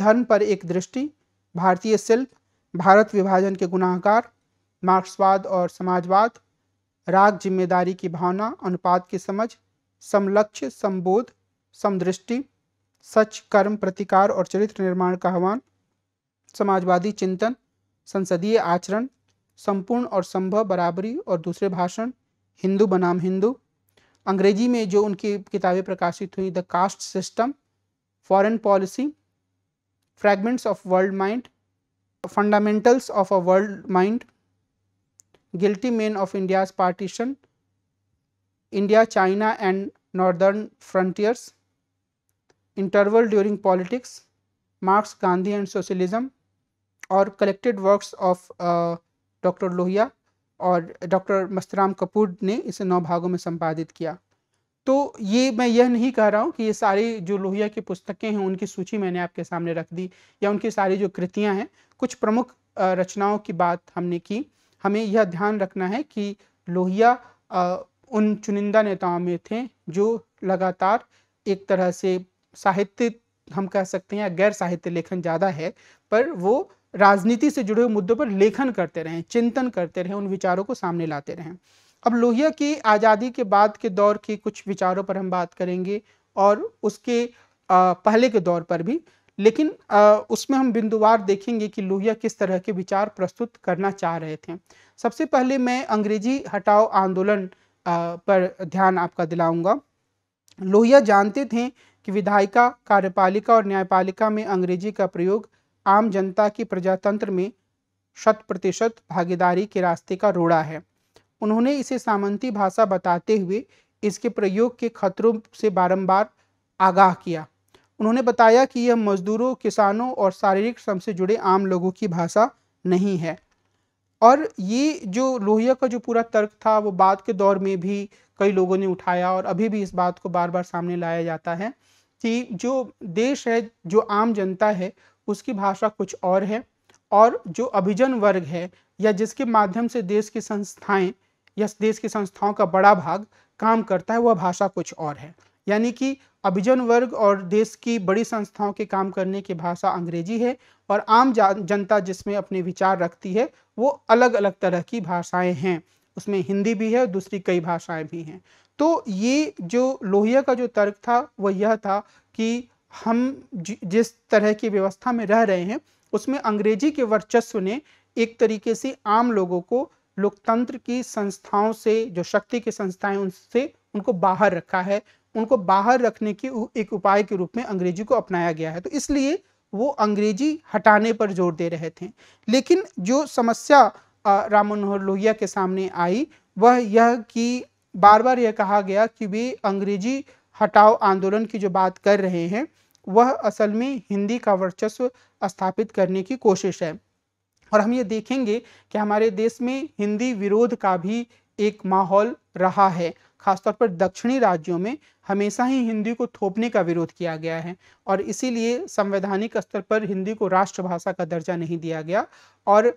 Speaker 1: धर्म पर एक दृष्टि भारतीय शिल्प भारत विभाजन के गुनाहकार मार्क्सवाद और समाजवाद राग जिम्मेदारी की भावना अनुपात की समझ समलक्ष्य संबोध समदृष्टि सच कर्म प्रतिकार और चरित्र निर्माण का आह्वान समाजवादी चिंतन संसदीय आचरण संपूर्ण और संभव बराबरी और दूसरे भाषण हिंदू बनाम हिंदू अंग्रेजी में जो उनकी किताबें प्रकाशित हुई the caste system foreign policy fragments of world mind fundamentals of a world mind, guilty men of India's partition, India, China and northern frontiers, interval during politics, Marx, Gandhi and socialism और collected works of uh, Dr. Lohia और doctor Mastram Kapoor ने इसे नौ भागों में संपादित किया तो ये मैं यह नहीं कह रहा हूँ कि ये सारी जो लोहिया की पुस्तकें हैं उनकी सूची मैंने आपके सामने रख दी या उनकी सारी जो कृतियाँ हैं कुछ प्रमुख रचनाओं की बात हमने की हमें यह ध्यान रखना है कि लोहिया उन चुनिंदा नेताओं में थे जो लगातार एक तरह से साहित्य हम कह सकते हैं या गैर साहित्य लेखन ज़्यादा है पर वो राजनीति से जुड़े हुए मुद्दों पर लेखन करते रहें चिंतन करते रहें उन विचारों को सामने लाते रहें अब लोहिया की आज़ादी के बाद के दौर के कुछ विचारों पर हम बात करेंगे और उसके पहले के दौर पर भी लेकिन उसमें हम बिंदुवार देखेंगे कि लोहिया किस तरह के विचार प्रस्तुत करना चाह रहे थे सबसे पहले मैं अंग्रेजी हटाओ आंदोलन पर ध्यान आपका दिलाऊंगा लोहिया जानते थे कि विधायिका कार्यपालिका और न्यायपालिका में अंग्रेजी का प्रयोग आम जनता की प्रजातंत्र में शत प्रतिशत भागीदारी के रास्ते का रोड़ा है उन्होंने इसे सामंती भाषा बताते हुए इसके प्रयोग के खतरों से बारंबार आगाह किया उन्होंने बताया कि यह मजदूरों किसानों और शारीरिक श्रम से जुड़े आम लोगों की भाषा नहीं है और ये जो लोहिया का जो पूरा तर्क था वो बाद के दौर में भी कई लोगों ने उठाया और अभी भी इस बात को बार बार सामने लाया जाता है कि जो देश है जो आम जनता है उसकी भाषा कुछ और है और जो अभिजन वर्ग है या जिसके माध्यम से देश की संस्थाएं या देश की संस्थाओं का बड़ा भाग काम करता है वह भाषा कुछ और है यानी कि अभिजन वर्ग और देश की बड़ी संस्थाओं के काम करने की भाषा अंग्रेजी है और आम जनता जिसमें अपने विचार रखती है वो अलग अलग तरह की भाषाएं हैं उसमें हिंदी भी है और दूसरी कई भाषाएं भी हैं तो ये जो लोहिया का जो तर्क था वह यह था कि हम जिस तरह की व्यवस्था में रह रहे हैं उसमें अंग्रेजी के वर्चस्व ने एक तरीके से आम लोगों को लोकतंत्र की संस्थाओं से जो शक्ति की संस्थाएं उनसे उनको बाहर रखा है उनको बाहर रखने की एक उपाय के रूप में अंग्रेजी को अपनाया गया है तो इसलिए वो अंग्रेजी हटाने पर जोर दे रहे थे लेकिन जो समस्या राम मनोहर लोहिया के सामने आई वह यह कि बार बार यह कहा गया कि वे अंग्रेजी हटाओ आंदोलन की जो बात कर रहे हैं वह असल में हिंदी का वर्चस्व स्थापित करने की कोशिश है और हम ये देखेंगे कि हमारे देश में हिंदी विरोध का भी एक माहौल रहा है खासतौर पर दक्षिणी राज्यों में हमेशा ही हिंदी को थोपने का विरोध किया गया है और इसीलिए संवैधानिक स्तर पर हिंदी को राष्ट्रभाषा का दर्जा नहीं दिया गया और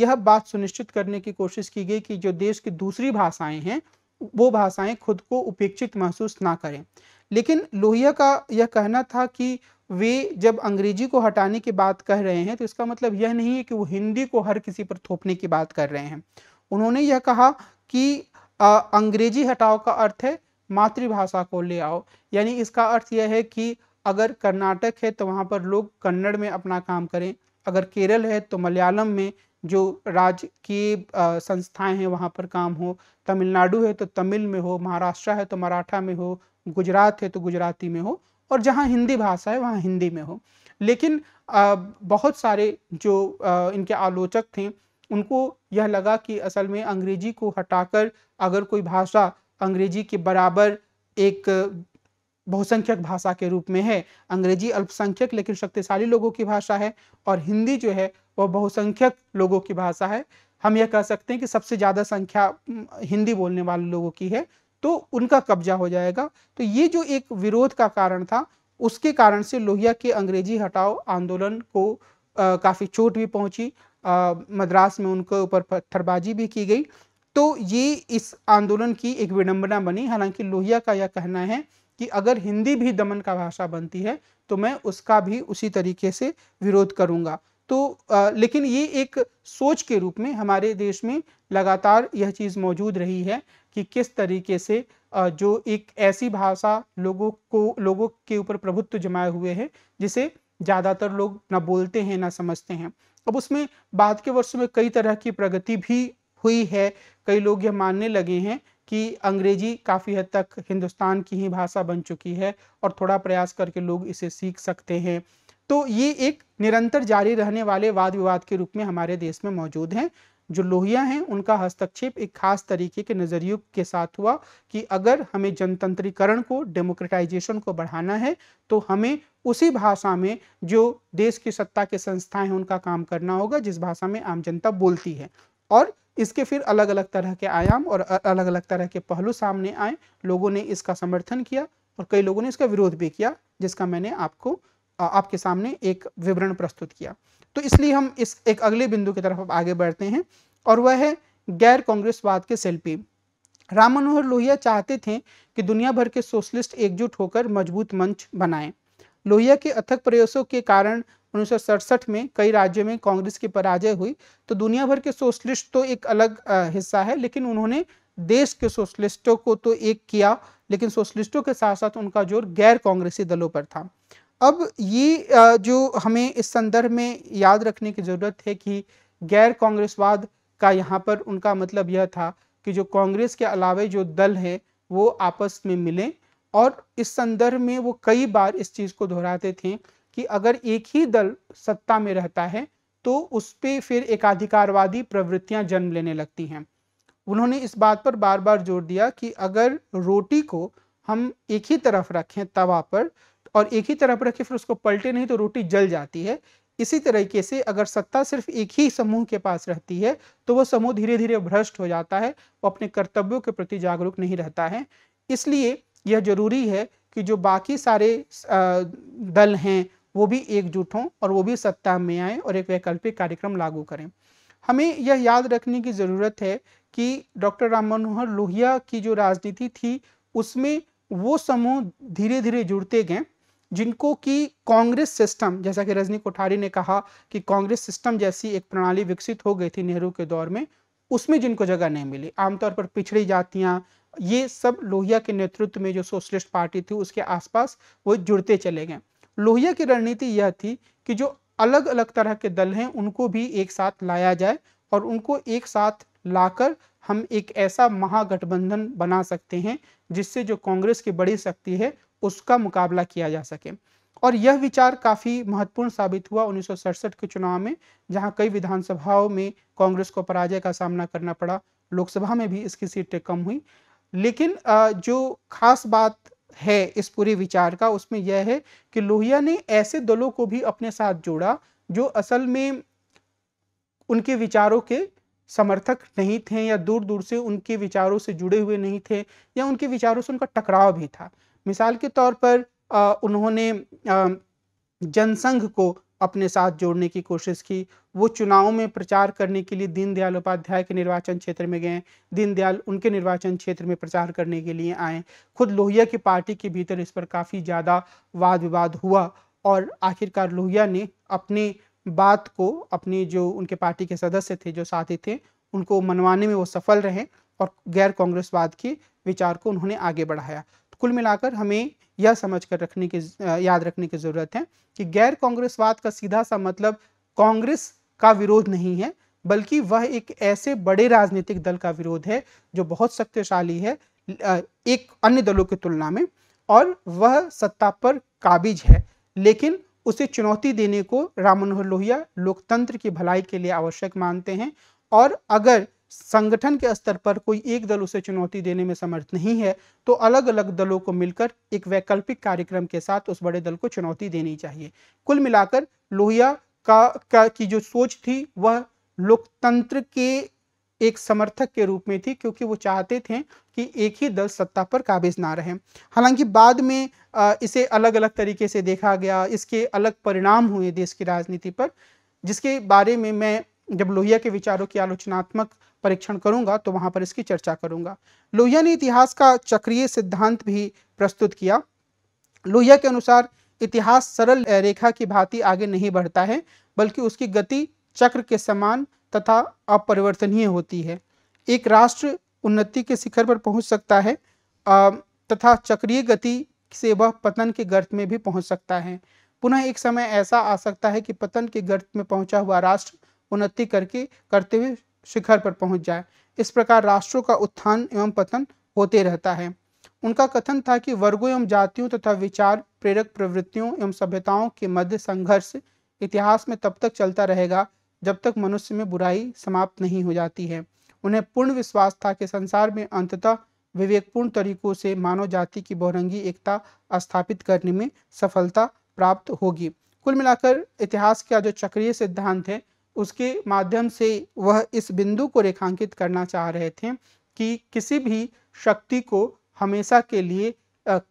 Speaker 1: यह बात सुनिश्चित करने की कोशिश की गई कि जो देश की दूसरी भाषाएं हैं वो भाषाएं खुद को उपेक्षित महसूस ना करें लेकिन लोहिया का यह कहना था कि वे जब अंग्रेजी को हटाने की बात कह रहे हैं तो इसका मतलब यह नहीं है कि वो हिंदी को हर किसी पर थोपने की बात कर रहे हैं उन्होंने यह कहा कि अंग्रेजी हटाओ का अर्थ है मातृभाषा को ले आओ यानी इसका अर्थ यह है कि अगर कर्नाटक है तो वहाँ पर लोग कन्नड़ में अपना काम करें अगर केरल है तो मलयालम में जो राज्य की संस्थाएं हैं वहाँ पर काम हो तमिलनाडु है तो तमिल में हो महाराष्ट्र है तो मराठा में हो गुजरात है तो गुजराती में हो और जहाँ हिंदी भाषा है वहाँ हिंदी में हो लेकिन आ, बहुत सारे जो आ, इनके आलोचक थे उनको यह लगा कि असल में अंग्रेजी को हटाकर अगर कोई भाषा अंग्रेजी के बराबर एक बहुसंख्यक भाषा के रूप में है अंग्रेजी अल्पसंख्यक लेकिन शक्तिशाली लोगों की भाषा है और हिंदी जो है वह बहुसंख्यक लोगों की भाषा है हम यह कह सकते हैं कि सबसे ज़्यादा संख्या हिंदी बोलने वाले लोगों की है तो उनका कब्जा हो जाएगा तो ये जो एक विरोध का कारण था उसके कारण से लोहिया के अंग्रेजी हटाओ आंदोलन को काफ़ी चोट भी पहुंची आ, मद्रास में उनके ऊपर पत्थरबाजी भी की गई तो ये इस आंदोलन की एक विडंबना बनी हालांकि लोहिया का यह कहना है कि अगर हिंदी भी दमन का भाषा बनती है तो मैं उसका भी उसी तरीके से विरोध करूंगा तो आ, लेकिन ये एक सोच के रूप में हमारे देश में लगातार यह चीज़ मौजूद रही है कि किस तरीके से जो एक ऐसी भाषा लोगों को लोगों के ऊपर प्रभुत्व जमाए हुए है जिसे ज़्यादातर लोग ना बोलते हैं ना समझते हैं अब उसमें बाद के वर्षों में कई तरह की प्रगति भी हुई है कई लोग यह मानने लगे हैं कि अंग्रेजी काफ़ी हद तक हिंदुस्तान की ही भाषा बन चुकी है और थोड़ा प्रयास करके लोग इसे सीख सकते हैं तो ये एक निरंतर जारी रहने वाले वाद विवाद के रूप में हमारे देश में मौजूद हैं जो लोहिया हैं उनका हस्तक्षेप एक खास तरीके के नजरियों के साथ हुआ कि अगर हमें जनतंत्रीकरण को डेमोक्रेटाइजेशन को बढ़ाना है तो हमें उसी भाषा में जो देश की सत्ता के संस्थाएं हैं उनका काम करना होगा जिस भाषा में आम जनता बोलती है और इसके फिर अलग अलग तरह के आयाम और अलग अलग तरह के पहलू सामने आए लोगों ने इसका समर्थन किया और कई लोगों ने इसका विरोध भी किया जिसका मैंने आपको आपके सामने एक विवरण प्रस्तुत किया तो इसलिए हम इस एक अगले बिंदु की तरफ आगे बढ़ते हैं और वह है गैर कांग्रेसवाद के सेल्फी राम मनोहर लोहिया चाहते थे कि दुनिया भर के सोशलिस्ट एकजुट होकर मजबूत मंच बनाएं लोहिया के अथक प्रयासों के कारण उन्नीस में कई राज्यों में कांग्रेस की पराजय हुई तो दुनिया भर के सोशलिस्ट तो एक अलग हिस्सा है लेकिन उन्होंने देश के सोशलिस्टों को तो एक किया लेकिन सोशलिस्टों के साथ साथ उनका जोर गैर कांग्रेसी दलों पर था अब ये जो हमें इस संदर्भ में याद रखने की ज़रूरत है कि गैर कांग्रेसवाद का यहाँ पर उनका मतलब यह था कि जो कांग्रेस के अलावे जो दल हैं वो आपस में मिलें और इस संदर्भ में वो कई बार इस चीज़ को दोहराते थे कि अगर एक ही दल सत्ता में रहता है तो उस पर फिर एकाधिकारवादी प्रवृत्तियां जन्म लेने लगती हैं उन्होंने इस बात पर बार बार जोर दिया कि अगर रोटी को हम एक ही तरफ रखें तवा पर और एक ही तरफ रखे फिर उसको पलटे नहीं तो रोटी जल जाती है इसी तरीके से अगर सत्ता सिर्फ एक ही समूह के पास रहती है तो वह समूह धीरे धीरे भ्रष्ट हो जाता है वो अपने कर्तव्यों के प्रति जागरूक नहीं रहता है इसलिए यह जरूरी है कि जो बाकी सारे दल हैं वो भी एकजुट हों और वो भी सत्ता में आए और एक वैकल्पिक कार्यक्रम लागू करें हमें यह याद रखने की ज़रूरत है कि डॉक्टर राम मनोहर लोहिया की जो राजनीति थी उसमें वो समूह धीरे धीरे जुड़ते गए जिनको कि कांग्रेस सिस्टम जैसा कि रजनी कोठारी ने कहा कि कांग्रेस सिस्टम जैसी एक प्रणाली विकसित हो गई थी नेहरू के दौर में उसमें जिनको जगह नहीं मिली आमतौर पर पिछड़ी जातियां ये सब लोहिया के नेतृत्व में जो सोशलिस्ट पार्टी थी उसके आसपास वो जुड़ते चले गए लोहिया की रणनीति यह थी कि जो अलग अलग तरह के दल हैं उनको भी एक साथ लाया जाए और उनको एक साथ लाकर हम एक ऐसा महागठबंधन बना सकते हैं जिससे जो कांग्रेस की बड़ी शक्ति है उसका मुकाबला किया जा सके और यह विचार काफ़ी महत्वपूर्ण साबित हुआ उन्नीस के चुनाव में जहां कई विधानसभाओं में कांग्रेस को पराजय का सामना करना पड़ा लोकसभा में भी इसकी सीटें कम हुई लेकिन जो खास बात है इस पूरे विचार का उसमें यह है कि लोहिया ने ऐसे दलों को भी अपने साथ जोड़ा जो असल में उनके विचारों के समर्थक नहीं थे या दूर दूर से उनके विचारों से जुड़े हुए नहीं थे या उनके विचारों से उनका टकराव भी था मिसाल के तौर पर आ, उन्होंने आ, जनसंघ को अपने साथ जोड़ने की कोशिश की वो चुनाव में प्रचार करने के लिए दीनदयाल उपाध्याय के निर्वाचन क्षेत्र में गए दीनदयाल उनके निर्वाचन क्षेत्र में प्रचार करने के लिए आए खुद लोहिया की पार्टी के भीतर इस पर काफ़ी ज़्यादा वाद विवाद हुआ और आखिरकार लोहिया ने अपने बात को अपनी जो उनके पार्टी के सदस्य थे जो साथी थे उनको मनवाने में वो सफल रहे और गैर कांग्रेसवाद के विचार को उन्होंने आगे बढ़ाया तो कुल मिलाकर हमें यह समझ कर रखने की याद रखने की ज़रूरत है कि गैर कांग्रेसवाद का सीधा सा मतलब कांग्रेस का विरोध नहीं है बल्कि वह एक ऐसे बड़े राजनीतिक दल का विरोध है जो बहुत शक्तिशाली है एक अन्य दलों की तुलना में और वह सत्ता पर काबिज है लेकिन उसे चुनौती देने को राम मनोहर लोहिया लोकतंत्र की भलाई के लिए आवश्यक मानते हैं और अगर संगठन के स्तर पर कोई एक दल उसे चुनौती देने में समर्थ नहीं है तो अलग अलग दलों को मिलकर एक वैकल्पिक कार्यक्रम के साथ उस बड़े दल को चुनौती देनी चाहिए कुल मिलाकर लोहिया का, का की जो सोच थी वह लोकतंत्र के एक समर्थक के रूप में थी क्योंकि वो चाहते थे कि एक ही दल सत्ता पर काबिज ना रहे हालांकि बाद में इसे अलग अलग तरीके से देखा गया इसके अलग परिणाम हुए देश की राजनीति पर जिसके बारे में मैं जब लोहिया के विचारों की आलोचनात्मक परीक्षण करूंगा तो वहां पर इसकी चर्चा करूंगा लोहिया ने इतिहास का चक्रीय सिद्धांत भी प्रस्तुत किया लोहिया के अनुसार इतिहास सरल रेखा की भांति आगे नहीं बढ़ता है बल्कि उसकी गति चक्र के समान तथा अपरिवर्तनीय होती है एक राष्ट्र उन्नति के शिखर पर पहुंच सकता है तथा चक्रीय गति से वह पतन के गर्त में भी पहुंच सकता है पुनः एक समय ऐसा आ सकता है कि पतन के गर्त में पहुंचा हुआ राष्ट्र उन्नति करके करते हुए शिखर पर पहुंच जाए इस प्रकार राष्ट्रों का उत्थान एवं पतन होते रहता है उनका कथन था कि वर्गों एवं जातियों तथा विचार प्रेरक प्रवृत्तियों एवं सभ्यताओं के मध्य संघर्ष इतिहास में तब तक चलता रहेगा जब तक मनुष्य में बुराई समाप्त नहीं हो जाती है उन्हें पूर्ण विश्वास था कि संसार में अंततः विवेकपूर्ण तरीकों से मानव जाति की बहुरंगी एकता स्थापित करने में सफलता प्राप्त होगी कुल मिलाकर इतिहास का जो चक्रीय सिद्धांत है उसके माध्यम से वह इस बिंदु को रेखांकित करना चाह रहे थे कि किसी भी शक्ति को हमेशा के लिए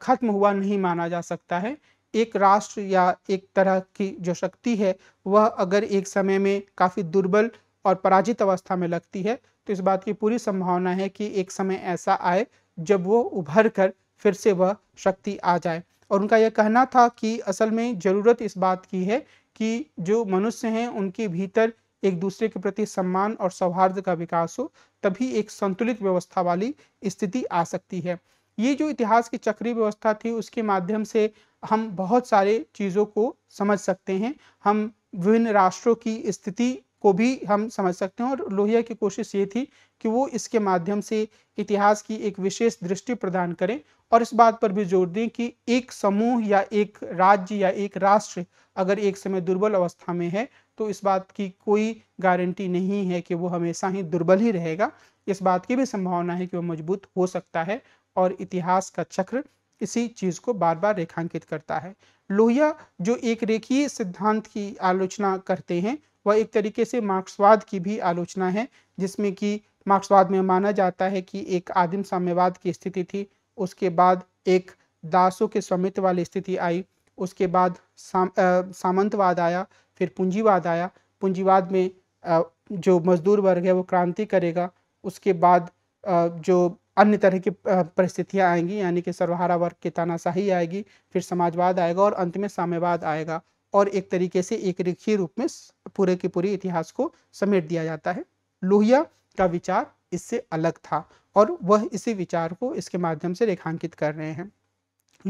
Speaker 1: खत्म हुआ नहीं माना जा सकता है एक राष्ट्र या एक तरह की जो शक्ति है वह अगर एक समय में काफ़ी दुर्बल और पराजित अवस्था में लगती है तो इस बात की पूरी संभावना है कि एक समय ऐसा आए जब वो उभर कर फिर से वह शक्ति आ जाए और उनका यह कहना था कि असल में ज़रूरत इस बात की है कि जो मनुष्य हैं उनके भीतर एक दूसरे के प्रति सम्मान और सौहार्द का विकास हो तभी एक संतुलित व्यवस्था वाली स्थिति आ सकती है ये जो इतिहास की चक्रीय व्यवस्था थी उसके माध्यम से हम बहुत सारे चीज़ों को समझ सकते हैं हम विभिन्न राष्ट्रों की स्थिति को भी हम समझ सकते हैं और लोहिया की कोशिश ये थी कि वो इसके माध्यम से इतिहास की एक विशेष दृष्टि प्रदान करें और इस बात पर भी जोर दें कि एक समूह या एक राज्य या एक राष्ट्र अगर एक समय दुर्बल अवस्था में है तो इस बात की कोई गारंटी नहीं है कि वो हमेशा ही दुर्बल ही रहेगा इस बात की भी संभावना है कि वो मजबूत हो सकता है और इतिहास का चक्र इसी चीज को बार बार रेखांकित करता है लोहिया जो एक रेखीय सिद्धांत की आलोचना करते हैं वह एक तरीके से मार्क्सवाद की भी आलोचना है जिसमें कि मार्क्सवाद में माना जाता है कि एक आदिम साम्यवाद की स्थिति थी उसके बाद एक दासों के स्वामित्व वाली स्थिति आई उसके बाद साम, आ, सामंतवाद आया फिर पूंजीवाद आया पूंजीवाद में आ, जो मजदूर वर्ग है वो क्रांति करेगा उसके बाद आ, जो अन्य तरह की परिस्थितियाँ आएंगी यानी कि सर्वहारा वर्ग की तानाशाही आएगी फिर समाजवाद आएगा और अंत में साम्यवाद आएगा और एक तरीके से एक रेखीय रूप में पूरे के पूरे इतिहास को समेट दिया जाता है लोहिया का विचार इससे अलग था और वह इसी विचार को इसके माध्यम से रेखांकित कर रहे हैं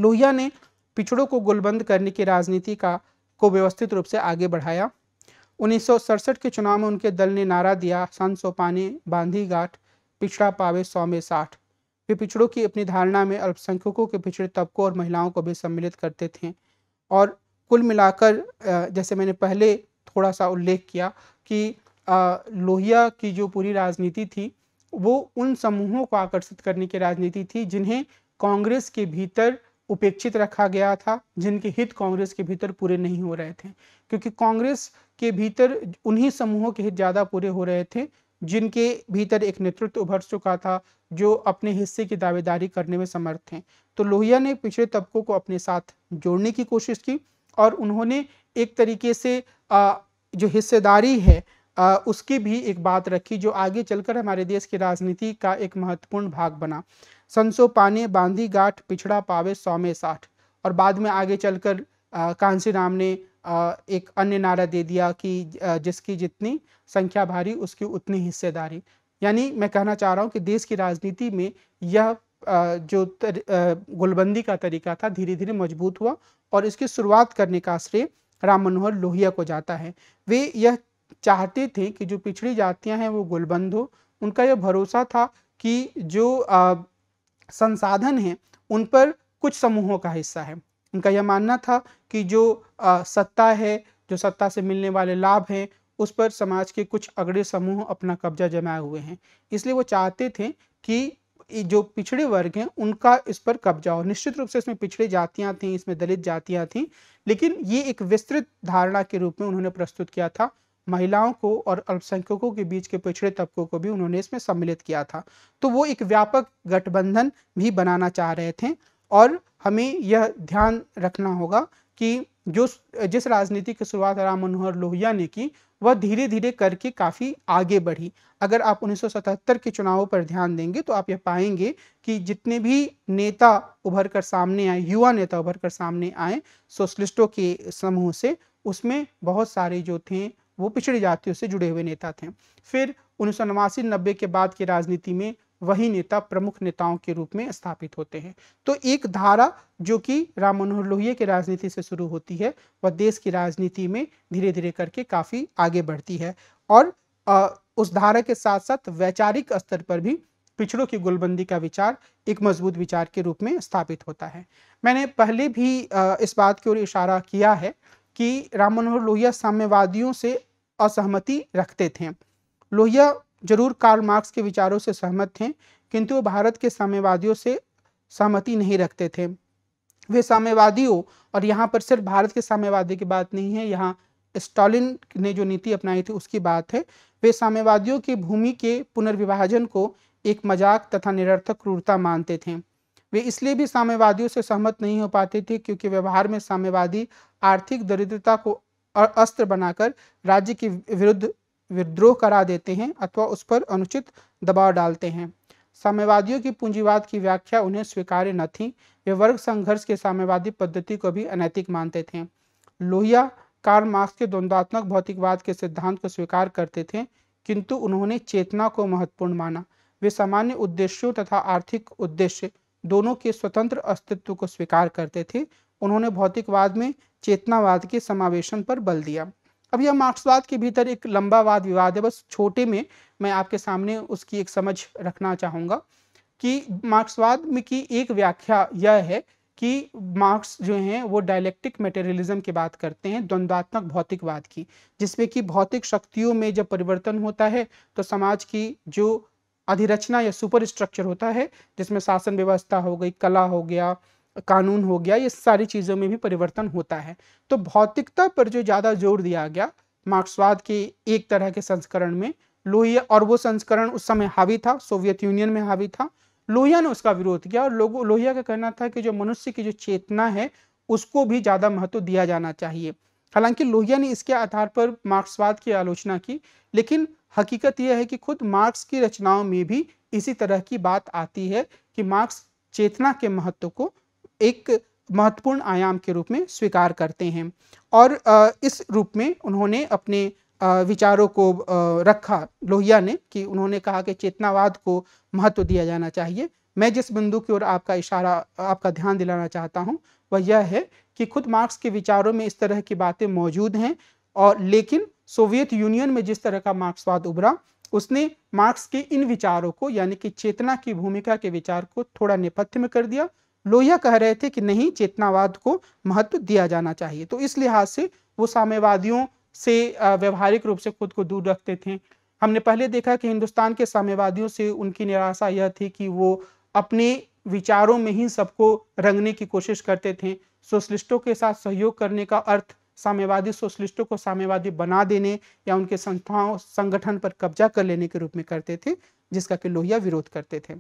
Speaker 1: लोहिया ने पिछड़ों को गोलबंद करने की राजनीति का को व्यवस्थित रूप से आगे बढ़ाया उन्नीस के चुनाव में उनके दल ने नारा दिया सन पानी बांधी घाट पिछड़ा पावे सौ में साठ वे पिछड़ों की अपनी धारणा में अल्पसंख्यकों के पिछड़े तबकों और महिलाओं को भी सम्मिलित करते थे और कुल मिलाकर जैसे मैंने पहले थोड़ा सा उल्लेख किया कि लोहिया की जो पूरी राजनीति थी वो उन समूहों को आकर्षित करने की राजनीति थी जिन्हें कांग्रेस के भीतर उपेक्षित रखा गया था जिनके हित कांग्रेस के भीतर पूरे नहीं हो रहे थे क्योंकि कांग्रेस के भीतर उन्हीं समूहों के हित ज़्यादा पूरे हो रहे थे जिनके भीतर एक नेतृत्व उभर चुका था जो अपने हिस्से की दावेदारी करने में समर्थ थे तो लोहिया ने पिछड़े तबकों को अपने साथ जोड़ने की कोशिश की और उन्होंने एक तरीके से जो हिस्सेदारी है उसकी भी एक बात रखी जो आगे चलकर हमारे देश की राजनीति का एक महत्वपूर्ण भाग बना संसो पाने बांधी गाठ पिछड़ा पावे सौ में साठ और बाद में आगे चलकर कांसी राम ने एक अन्य नारा दे दिया कि जिसकी जितनी संख्या भारी उसकी उतनी हिस्सेदारी यानी मैं कहना चाह रहा हूँ कि देश की राजनीति में यह जो गुलबंदी का तरीका था धीरे धीरे मजबूत हुआ और इसकी शुरुआत करने का श्रेय राम मनोहर लोहिया को जाता है वे यह चाहते थे कि जो पिछड़ी जातियां हैं वो गुलबंद हो उनका यह भरोसा था कि जो संसाधन है उन पर कुछ समूहों का हिस्सा है उनका यह मानना था कि जो सत्ता है जो सत्ता से मिलने वाले लाभ हैं उस पर समाज के कुछ अगड़े समूह अपना कब्जा जमाए हुए हैं इसलिए वो चाहते थे कि जो पिछड़े वर्ग हैं उनका इस पर कब्जा हो निश्चित रूप से इसमें पिछड़े जातियां थीं इसमें दलित जातियां थीं लेकिन ये एक विस्तृत धारणा के रूप में उन्होंने प्रस्तुत किया था महिलाओं को और अल्पसंख्यकों के बीच के पिछड़े तबकों को भी उन्होंने इसमें सम्मिलित किया था तो वो एक व्यापक गठबंधन भी बनाना चाह रहे थे और हमें यह ध्यान रखना होगा कि जो जिस राजनीति की शुरुआत राम मनोहर लोहिया ने की वह धीरे धीरे करके काफ़ी आगे बढ़ी अगर आप 1977 के चुनावों पर ध्यान देंगे तो आप यह पाएंगे कि जितने भी नेता उभर कर सामने आए युवा नेता उभर कर सामने आए सोशलिस्टों के समूह से उसमें बहुत सारे जो थे वो पिछड़ी जातियों से जुड़े हुए नेता थे फिर उन्नीस सौ नब्बे के बाद की राजनीति में वही नेता प्रमुख नेताओं के रूप में स्थापित होते हैं तो एक धारा जो कि राम मनोहर लोहिया की राजनीति से शुरू होती है वह देश की राजनीति में धीरे धीरे करके काफ़ी आगे बढ़ती है और आ, उस धारा के साथ साथ वैचारिक स्तर पर भी पिछड़ों की गोलबंदी का विचार एक मजबूत विचार के रूप में स्थापित होता है मैंने पहले भी इस बात की ओर इशारा किया है कि राम मनोहर लोहिया साम्यवादियों से असहमति रखते थे लोहिया जरूर कार्ल मार्क्स के विचारों से सहमत थे किंतु भारत के साम्यवादियों से सहमति नहीं रखते थे वे साम्यवादियों और यहाँ पर सिर्फ भारत के साम्यवादी की बात नहीं है यहाँ स्टालिन ने जो नीति अपनाई थी उसकी बात है वे साम्यवादियों की भूमि के पुनर्विभाजन को एक मजाक तथा निरर्थक क्रूरता मानते थे वे इसलिए भी साम्यवादियों से सहमत नहीं हो पाते थे क्योंकि व्यवहार में साम्यवादी आर्थिक दरिद्रता को अस्त्र बनाकर राज्य के विरुद्ध विद्रोह करा देते हैं अथवा उस पर अनुचित दबाव डालते हैं साम्यवादियों की पूंजीवाद की व्याख्या उन्हें स्वीकार्य न थी वे वर्ग संघर्ष के साम्यवादी पद्धति को भी अनैतिक मानते थे लोहिया कार्ल मार्क्स के द्वंद्वात्मक भौतिकवाद के सिद्धांत को स्वीकार करते थे किंतु उन्होंने चेतना को महत्वपूर्ण माना वे सामान्य उद्देश्यों तथा आर्थिक उद्देश्य दोनों के स्वतंत्र अस्तित्व को स्वीकार करते थे उन्होंने भौतिकवाद में चेतनावाद के समावेशन पर बल दिया अब यह मार्क्सवाद के भीतर एक लंबा वाद विवाद है बस छोटे में मैं आपके सामने उसकी एक समझ रखना चाहूँगा कि मार्क्सवाद में की एक व्याख्या यह है कि मार्क्स जो हैं वो डायलेक्टिक मेटेरियलिज्म की बात करते हैं द्वंद्वात्मक भौतिकवाद की जिसमें कि भौतिक शक्तियों में जब परिवर्तन होता है तो समाज की जो अधिरचना या सुपर स्ट्रक्चर होता है जिसमें शासन व्यवस्था हो गई कला हो गया कानून हो गया ये सारी चीज़ों में भी परिवर्तन होता है तो भौतिकता पर जो ज़्यादा जोर दिया गया मार्क्सवाद के एक तरह के संस्करण में लोहिया और वो संस्करण उस समय हावी था सोवियत यूनियन में हावी था लोहिया ने उसका विरोध किया और लोगों लोहिया का कहना था कि जो मनुष्य की जो चेतना है उसको भी ज़्यादा महत्व दिया जाना चाहिए हालांकि लोहिया ने इसके आधार पर मार्क्सवाद की आलोचना की लेकिन हकीकत यह है कि खुद मार्क्स की रचनाओं में भी इसी तरह की बात आती है कि मार्क्स चेतना के महत्व को एक महत्वपूर्ण आयाम के रूप में स्वीकार करते हैं और इस रूप में उन्होंने अपने विचारों को रखा लोहिया ने कि उन्होंने कहा कि चेतनावाद को महत्व दिया जाना चाहिए मैं जिस बिंदु की ओर आपका इशारा आपका ध्यान दिलाना चाहता हूँ वह यह है कि खुद मार्क्स के विचारों में इस तरह की बातें मौजूद हैं और लेकिन सोवियत यूनियन में जिस तरह का मार्क्सवाद उभरा उसने मार्क्स के इन विचारों को यानी कि चेतना की भूमिका के विचार को थोड़ा नेपथ्य में कर दिया लोहिया कह रहे थे कि नहीं चेतनावाद को महत्व दिया जाना चाहिए तो इस लिहाज से वो साम्यवादियों से व्यवहारिक रूप से खुद को दूर रखते थे हमने पहले देखा कि हिंदुस्तान के साम्यवादियों से उनकी निराशा यह थी कि वो अपने विचारों में ही सबको रंगने की कोशिश करते थे सोशलिस्टों के साथ सहयोग करने का अर्थ साम्यवादी सोशलिस्टों को साम्यवादी बना देने या उनके संस्थाओं संगठन पर कब्जा कर लेने के रूप में करते थे जिसका कि लोहिया विरोध करते थे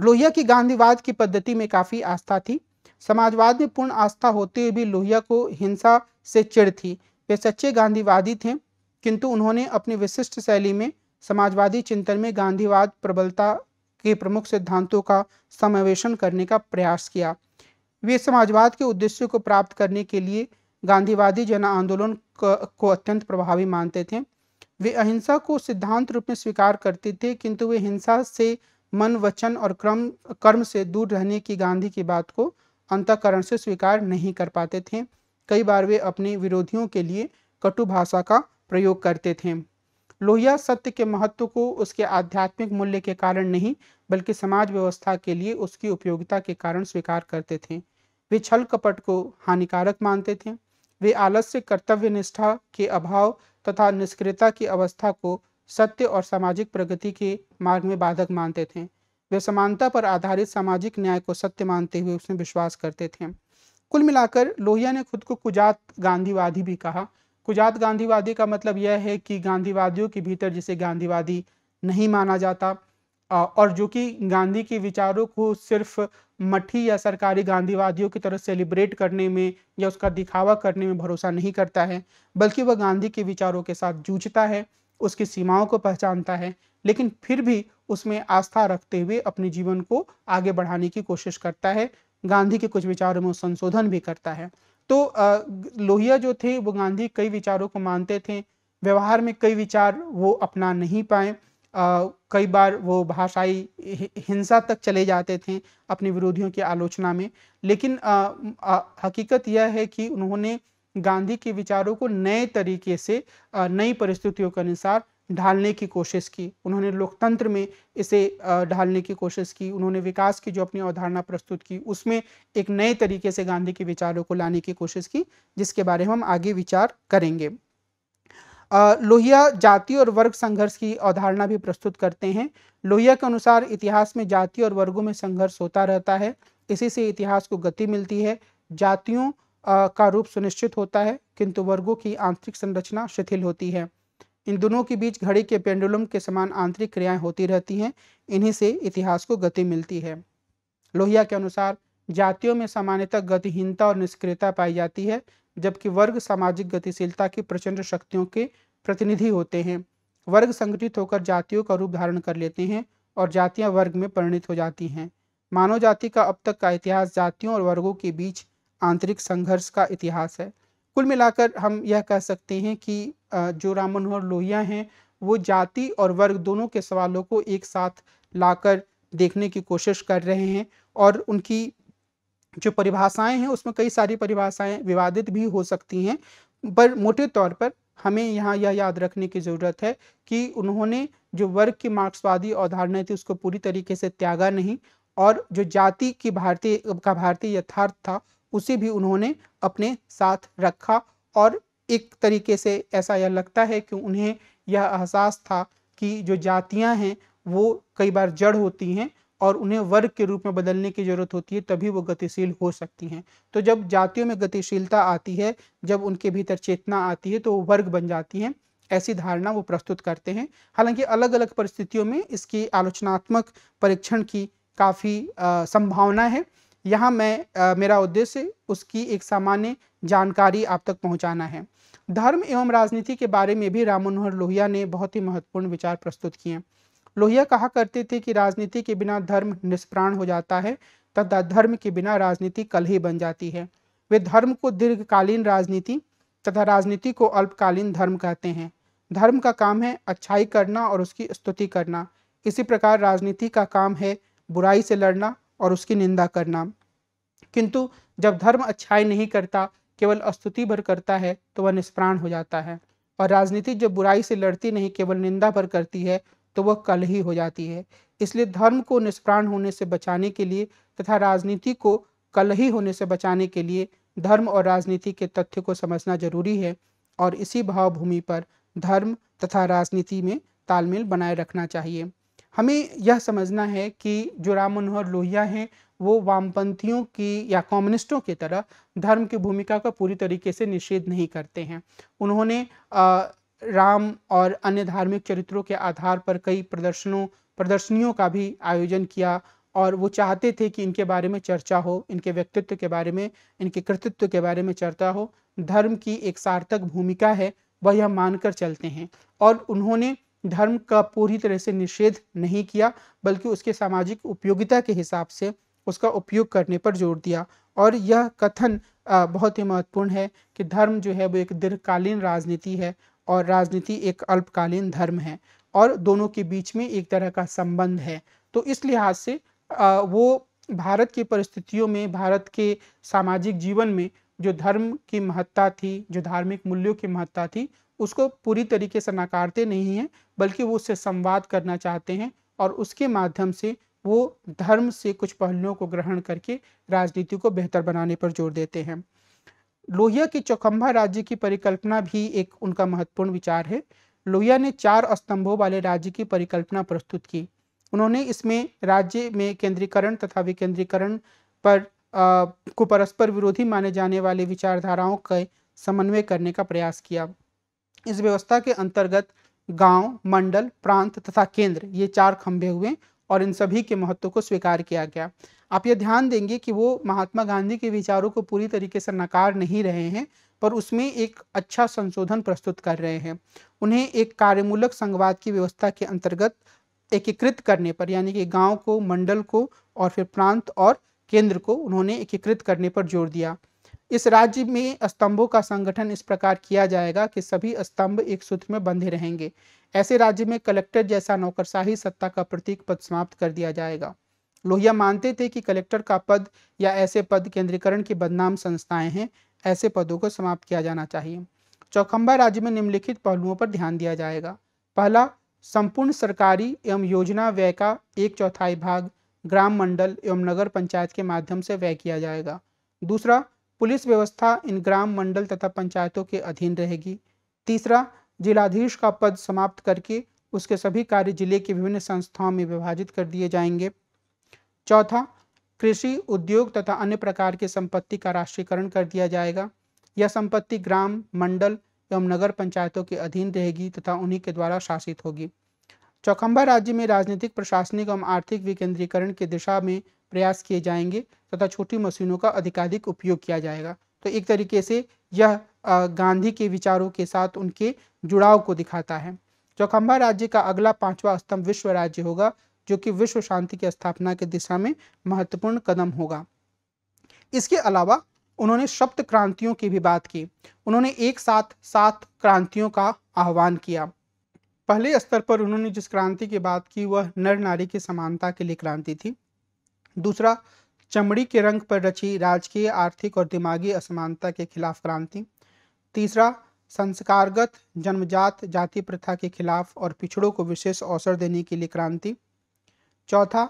Speaker 1: लोहिया की गांधीवाद की पद्धति में काफ़ी आस्था थी समाजवाद में पूर्ण आस्था होते हुए भी लोहिया को हिंसा से चिड़ थी वे सच्चे गांधीवादी थे किंतु उन्होंने अपनी विशिष्ट शैली में समाजवादी चिंतन में गांधीवाद प्रबलता के प्रमुख सिद्धांतों का समावेशन करने का प्रयास किया वे समाजवाद के उद्देश्य को प्राप्त करने के लिए गांधीवादी जन आंदोलन को अत्यंत प्रभावी मानते थे वे अहिंसा को सिद्धांत रूप में स्वीकार करते थे किंतु वे हिंसा से मन वचन और क्रम कर्म से दूर रहने की गांधी की बात को अंतकरण से स्वीकार नहीं कर पाते थे कई बार वे अपने विरोधियों के लिए कटु भाषा का प्रयोग करते थे लोहिया सत्य के महत्व को उसके आध्यात्मिक मूल्य के कारण नहीं बल्कि समाज व्यवस्था के लिए उसकी उपयोगिता के कारण स्वीकार करते थे वे छल कपट को हानिकारक मानते थे वे आलस्य कर्तव्य निष्ठा के अभाव तथा निष्क्रियता की अवस्था को सत्य और सामाजिक प्रगति के मार्ग में बाधक मानते थे वे समानता पर आधारित सामाजिक न्याय को सत्य मानते हुए उसमें विश्वास करते थे कुल मिलाकर लोहिया ने खुद को कुजात गांधीवादी भी कहा कुजात गांधीवादी का मतलब यह है कि गांधीवादियों के भीतर जिसे गांधीवादी नहीं माना जाता और जो कि गांधी के विचारों को सिर्फ मठी या सरकारी गांधीवादियों की तरह सेलिब्रेट करने में या उसका दिखावा करने में भरोसा नहीं करता है बल्कि वह गांधी के विचारों के साथ जूझता है उसकी सीमाओं को पहचानता है लेकिन फिर भी उसमें आस्था रखते हुए अपने जीवन को आगे बढ़ाने की कोशिश करता है गांधी के कुछ विचारों में संशोधन भी करता है तो लोहिया जो थे वो गांधी कई विचारों को मानते थे व्यवहार में कई विचार वो अपना नहीं पाए कई बार वो भाषाई हिंसा तक चले जाते थे अपने विरोधियों की आलोचना में लेकिन आ, आ, हकीकत यह है कि उन्होंने गांधी के विचारों को नए तरीके से नई परिस्थितियों के अनुसार ढालने की कोशिश की उन्होंने लोकतंत्र में इसे ढालने की कोशिश की उन्होंने विकास की जो अपनी अवधारणा प्रस्तुत की उसमें एक नए तरीके से गांधी के विचारों को लाने की कोशिश की जिसके बारे में हम आगे विचार करेंगे लोहिया जाति और वर्ग संघर्ष की अवधारणा भी प्रस्तुत करते हैं लोहिया के अनुसार इतिहास में जाति और वर्गों में संघर्ष होता रहता है इसी से इतिहास को गति मिलती है जातियों का रूप सुनिश्चित होता है किंतु वर्गों की आंतरिक संरचना शिथिल होती है इन दोनों के बीच घड़ी के पेंडुलम के समान आंतरिक क्रियाएं होती रहती हैं इन्हीं से इतिहास को गति मिलती है लोहिया के अनुसार जातियों में सामान्यतः गतिहीनता और निष्क्रियता पाई जाती है जबकि वर्ग सामाजिक गतिशीलता की प्रचंड शक्तियों के प्रतिनिधि होते हैं वर्ग संगठित होकर जातियों का रूप धारण कर लेते हैं और जातियां वर्ग में परिणित हो जाती हैं मानव जाति का अब तक का इतिहास जातियों और वर्गों के बीच आंतरिक संघर्ष का इतिहास है कुल मिलाकर हम यह कह सकते हैं कि जो राम मनोहर लोहिया हैं वो जाति और वर्ग दोनों के सवालों को एक साथ लाकर देखने की कोशिश कर रहे हैं और उनकी जो परिभाषाएं हैं उसमें कई सारी परिभाषाएं विवादित भी हो सकती हैं पर मोटे तौर पर हमें यहाँ यह याद रखने की ज़रूरत है कि उन्होंने जो वर्ग की मार्क्सवादी अवधारणा थी उसको पूरी तरीके से त्यागा नहीं और जो जाति की भारतीय का भारतीय यथार्थ था उसे भी उन्होंने अपने साथ रखा और एक तरीके से ऐसा यह लगता है कि उन्हें यह एहसास था कि जो जातियां हैं वो कई बार जड़ होती हैं और उन्हें वर्ग के रूप में बदलने की जरूरत होती है तभी वो गतिशील हो सकती हैं तो जब जातियों में गतिशीलता आती है जब उनके भीतर चेतना आती है तो वो वर्ग बन जाती हैं ऐसी धारणा वो प्रस्तुत करते हैं हालांकि अलग अलग परिस्थितियों में इसकी आलोचनात्मक परीक्षण की काफ़ी संभावना है यहाँ मैं आ, मेरा उद्देश्य उसकी एक सामान्य जानकारी आप तक पहुँचाना है धर्म एवं राजनीति के बारे में भी राम मनोहर लोहिया ने बहुत ही महत्वपूर्ण विचार प्रस्तुत किए लोहिया कहा करते थे कि राजनीति के बिना धर्म निष्प्राण हो जाता है तथा धर्म के बिना राजनीति कल ही बन जाती है वे धर्म को दीर्घकालीन राजनीति तथा राजनीति को अल्पकालीन धर्म कहते हैं धर्म का काम है अच्छाई करना और उसकी स्तुति करना इसी प्रकार राजनीति का काम है बुराई से लड़ना और उसकी निंदा करना किंतु जब धर्म अच्छाई नहीं करता केवल स्तुति भर करता है तो वह निष्प्राण हो जाता है और राजनीति जब बुराई से लड़ती नहीं केवल निंदा भर करती है तो वह कल ही हो जाती है इसलिए धर्म को निष्प्राण होने से बचाने के लिए तथा राजनीति को कल ही होने से बचाने के लिए धर्म और राजनीति के तथ्य को समझना जरूरी है और इसी भावभूमि पर धर्म तथा राजनीति में तालमेल बनाए रखना चाहिए हमें यह समझना है कि जो राम मनोहर लोहिया हैं वो वामपंथियों की या कम्युनिस्टों की तरह धर्म की भूमिका का पूरी तरीके से निषेध नहीं करते हैं उन्होंने राम और अन्य धार्मिक चरित्रों के आधार पर कई प्रदर्शनों प्रदर्शनियों का भी आयोजन किया और वो चाहते थे कि इनके बारे में चर्चा हो इनके व्यक्तित्व के बारे में इनके कृतित्व के बारे में चर्चा हो धर्म की एक सार्थक भूमिका है वह यह मानकर चलते हैं और उन्होंने धर्म का पूरी तरह से निषेध नहीं किया बल्कि उसके सामाजिक उपयोगिता के हिसाब से उसका उपयोग करने पर जोर दिया और यह कथन बहुत ही महत्वपूर्ण है कि धर्म जो है वो एक दीर्घकालीन राजनीति है और राजनीति एक अल्पकालीन धर्म है और दोनों के बीच में एक तरह का संबंध है तो इस लिहाज से वो भारत की परिस्थितियों में भारत के सामाजिक जीवन में जो धर्म की महत्ता थी जो धार्मिक मूल्यों की महत्ता थी उसको पूरी तरीके से नकारते नहीं हैं बल्कि वो उससे संवाद करना चाहते हैं और उसके माध्यम से वो धर्म से कुछ पहलुओं को ग्रहण करके राजनीति को बेहतर बनाने पर जोर देते हैं लोहिया की चौखंबा राज्य की परिकल्पना भी एक उनका महत्वपूर्ण विचार है लोहिया ने चार स्तंभों वाले राज्य की परिकल्पना प्रस्तुत की उन्होंने इसमें राज्य में केंद्रीकरण तथा विकेंद्रीकरण पर आ, को परस्पर विरोधी माने जाने वाले विचारधाराओं का समन्वय करने का प्रयास किया इस व्यवस्था के अंतर्गत गांव, मंडल प्रांत तथा केंद्र ये चार खंभे हुए और इन सभी के महत्व को स्वीकार किया गया आप ये ध्यान देंगे कि वो महात्मा गांधी के विचारों को पूरी तरीके से नकार नहीं रहे हैं पर उसमें एक अच्छा संशोधन प्रस्तुत कर रहे हैं उन्हें एक कार्यमूलक संघवाद की व्यवस्था के अंतर्गत एकीकृत करने पर यानी कि गांव को मंडल को और फिर प्रांत और केंद्र को उन्होंने एकीकृत करने पर जोर दिया इस राज्य में स्तंभों का संगठन इस प्रकार किया जाएगा कि सभी स्तंभ एक सूत्र में बंधे रहेंगे ऐसे राज्य में कलेक्टर जैसा नौकरशाही सत्ता का प्रतीक पद समाप्त कर दिया जाएगा लोहिया मानते थे कि कलेक्टर का पद या ऐसे पद केंद्रीकरण की बदनाम संस्थाएं हैं ऐसे पदों को समाप्त किया जाना चाहिए चौखंबा राज्य में निम्नलिखित पहलुओं पर ध्यान दिया जाएगा पहला संपूर्ण सरकारी एवं योजना व्यय का एक चौथाई भाग ग्राम मंडल एवं नगर पंचायत के माध्यम से व्यय किया जाएगा दूसरा पुलिस व्यवस्था इन ग्राम मंडल तथा पंचायतों के अधीन रहेगी तीसरा जिलाधीश का पद समाप्त करके उसके सभी कार्य जिले की विभिन्न संस्थाओं में विभाजित कर दिए जाएंगे चौथा कृषि उद्योग तथा अन्य प्रकार के संपत्ति का राष्ट्रीयकरण कर दिया जाएगा यह संपत्ति ग्राम मंडल एवं नगर पंचायतों के अधीन रहेगी तथा उन्हीं के द्वारा शासित होगी चौखंबा राज्य में राजनीतिक प्रशासनिक एवं आर्थिक विकेंद्रीकरण की दिशा में प्रयास किए जाएंगे तथा छोटी मशीनों का अधिकाधिक उपयोग किया जाएगा तो एक तरीके से यह गांधी के विचारों के साथ उनके जुड़ाव को दिखाता है चौखंबा राज्य का अगला पांचवा स्तंभ विश्व राज्य होगा जो कि विश्व शांति की स्थापना की दिशा में महत्वपूर्ण कदम होगा इसके अलावा उन्होंने सप्त क्रांतियों की भी बात की उन्होंने एक साथ सात क्रांतियों का आह्वान किया पहले स्तर पर उन्होंने जिस क्रांति की बात की वह नर नारी की समानता के लिए क्रांति थी दूसरा चमड़ी के रंग पर रची राजकीय आर्थिक और दिमागी असमानता के खिलाफ क्रांति तीसरा संस्कारगत जन्मजात जाति प्रथा के खिलाफ और पिछड़ों को विशेष अवसर देने के लिए क्रांति चौथा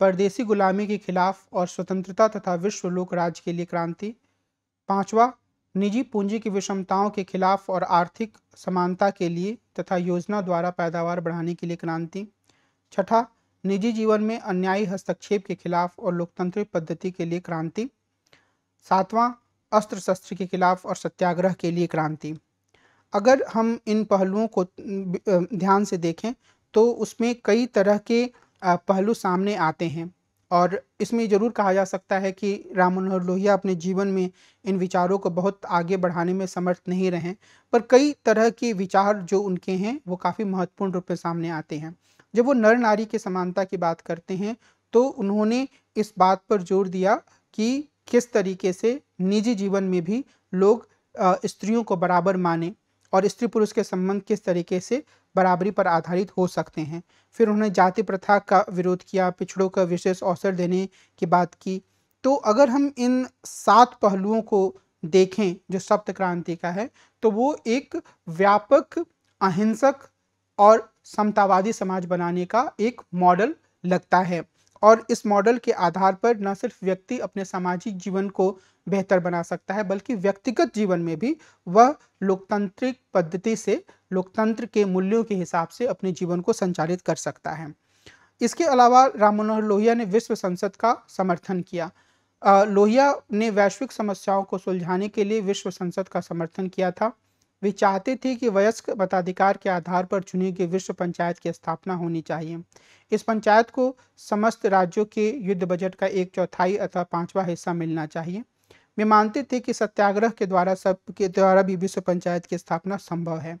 Speaker 1: परदेशी गुलामी के खिलाफ और स्वतंत्रता तथा विश्व लोक राज के लिए क्रांति पांचवा निजी पूंजी की विषमताओं के खिलाफ और आर्थिक समानता के लिए तथा योजना द्वारा पैदावार बढ़ाने के लिए क्रांति छठा निजी जीवन में अन्यायी हस्तक्षेप के खिलाफ और लोकतांत्रिक पद्धति के लिए क्रांति सातवां अस्त्र शस्त्र के खिलाफ और सत्याग्रह के लिए क्रांति अगर हम इन पहलुओं को ध्यान से देखें तो उसमें कई तरह के पहलू सामने आते हैं और इसमें ज़रूर कहा जा सकता है कि राम मनोहर लोहिया अपने जीवन में इन विचारों को बहुत आगे बढ़ाने में समर्थ नहीं रहे पर कई तरह के विचार जो उनके हैं वो काफ़ी महत्वपूर्ण रूप में सामने आते हैं जब वो नर नारी के समानता की बात करते हैं तो उन्होंने इस बात पर जोर दिया कि किस तरीके से निजी जीवन में भी लोग स्त्रियों को बराबर माने और स्त्री पुरुष के संबंध किस तरीके से बराबरी पर आधारित हो सकते हैं फिर उन्होंने जाति प्रथा का विरोध किया पिछड़ों का विशेष अवसर देने की बात की तो अगर हम इन सात पहलुओं को देखें जो सप्त क्रांति का है तो वो एक व्यापक अहिंसक और समतावादी समाज बनाने का एक मॉडल लगता है और इस मॉडल के आधार पर न सिर्फ व्यक्ति अपने सामाजिक जीवन को बेहतर बना सकता है बल्कि व्यक्तिगत जीवन में भी वह लोकतांत्रिक पद्धति से लोकतंत्र के मूल्यों के हिसाब से अपने जीवन को संचालित कर सकता है इसके अलावा राम मनोहर लोहिया ने विश्व संसद का समर्थन किया लोहिया ने वैश्विक समस्याओं को सुलझाने के लिए विश्व संसद का समर्थन किया था वे चाहते थे कि वयस्क मताधिकार के आधार पर चुनी गई विश्व पंचायत की स्थापना होनी चाहिए इस पंचायत को समस्त राज्यों के युद्ध बजट का एक चौथाई अथवा पांचवा हिस्सा मिलना चाहिए वे मानते थे कि सत्याग्रह के द्वारा सब के द्वारा भी विश्व पंचायत की स्थापना संभव है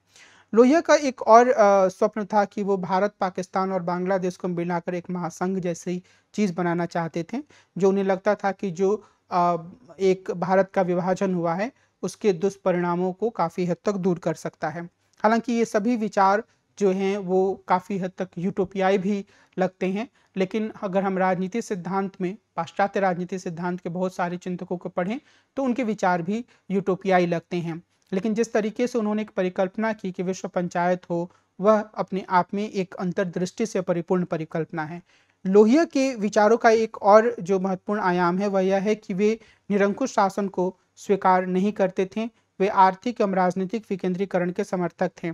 Speaker 1: लोहिया का एक और स्वप्न था कि वो भारत पाकिस्तान और बांग्लादेश को मिलाकर एक महासंघ जैसी चीज़ बनाना चाहते थे जो उन्हें लगता था कि जो आ, एक भारत का विभाजन हुआ है उसके दुष्परिणामों को काफ़ी हद तक दूर कर सकता है हालांकि ये सभी विचार जो हैं वो काफ़ी हद तक यूटोपियाई भी लगते हैं लेकिन अगर हम राजनीति सिद्धांत में पाश्चात्य राजनीति सिद्धांत के बहुत सारे चिंतकों को पढ़ें तो उनके विचार भी यूटोपियाई लगते हैं लेकिन जिस तरीके से उन्होंने एक परिकल्पना की कि विश्व पंचायत हो वह अपने आप में एक अंतर्दृष्टि से परिपूर्ण परिकल्पना है लोहिया के विचारों का एक और जो महत्वपूर्ण आयाम है वह यह है कि वे निरंकुश शासन को स्वीकार नहीं करते थे वे आर्थिक एवं राजनीतिक विकेंद्रीकरण के समर्थक थे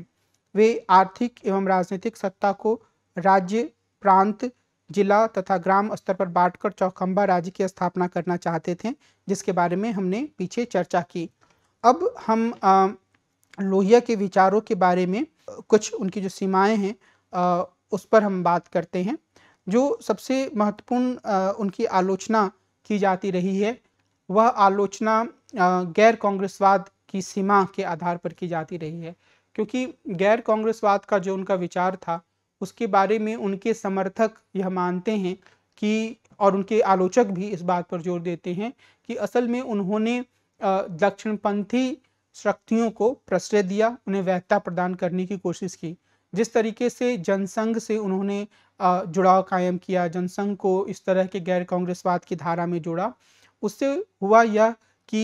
Speaker 1: वे आर्थिक एवं राजनीतिक सत्ता को राज्य प्रांत जिला तथा ग्राम स्तर पर बांटकर चौखंबा राज्य की स्थापना करना चाहते थे जिसके बारे में हमने पीछे चर्चा की अब हम आ, लोहिया के विचारों के बारे में कुछ उनकी जो सीमाएं हैं उस पर हम बात करते हैं जो सबसे महत्वपूर्ण उनकी आलोचना की जाती रही है वह आलोचना गैर कांग्रेसवाद की सीमा के आधार पर की जाती रही है क्योंकि गैर कांग्रेसवाद का जो उनका विचार था उसके बारे में उनके समर्थक यह मानते हैं कि और उनके आलोचक भी इस बात पर जोर देते हैं कि असल में उन्होंने दक्षिणपंथी शक्तियों को प्रश्रय दिया उन्हें वैधता प्रदान करने की कोशिश की जिस तरीके से जनसंघ से उन्होंने जुड़ाव कायम किया जनसंघ को इस तरह के गैर कांग्रेसवाद की धारा में जोड़ा उससे हुआ यह कि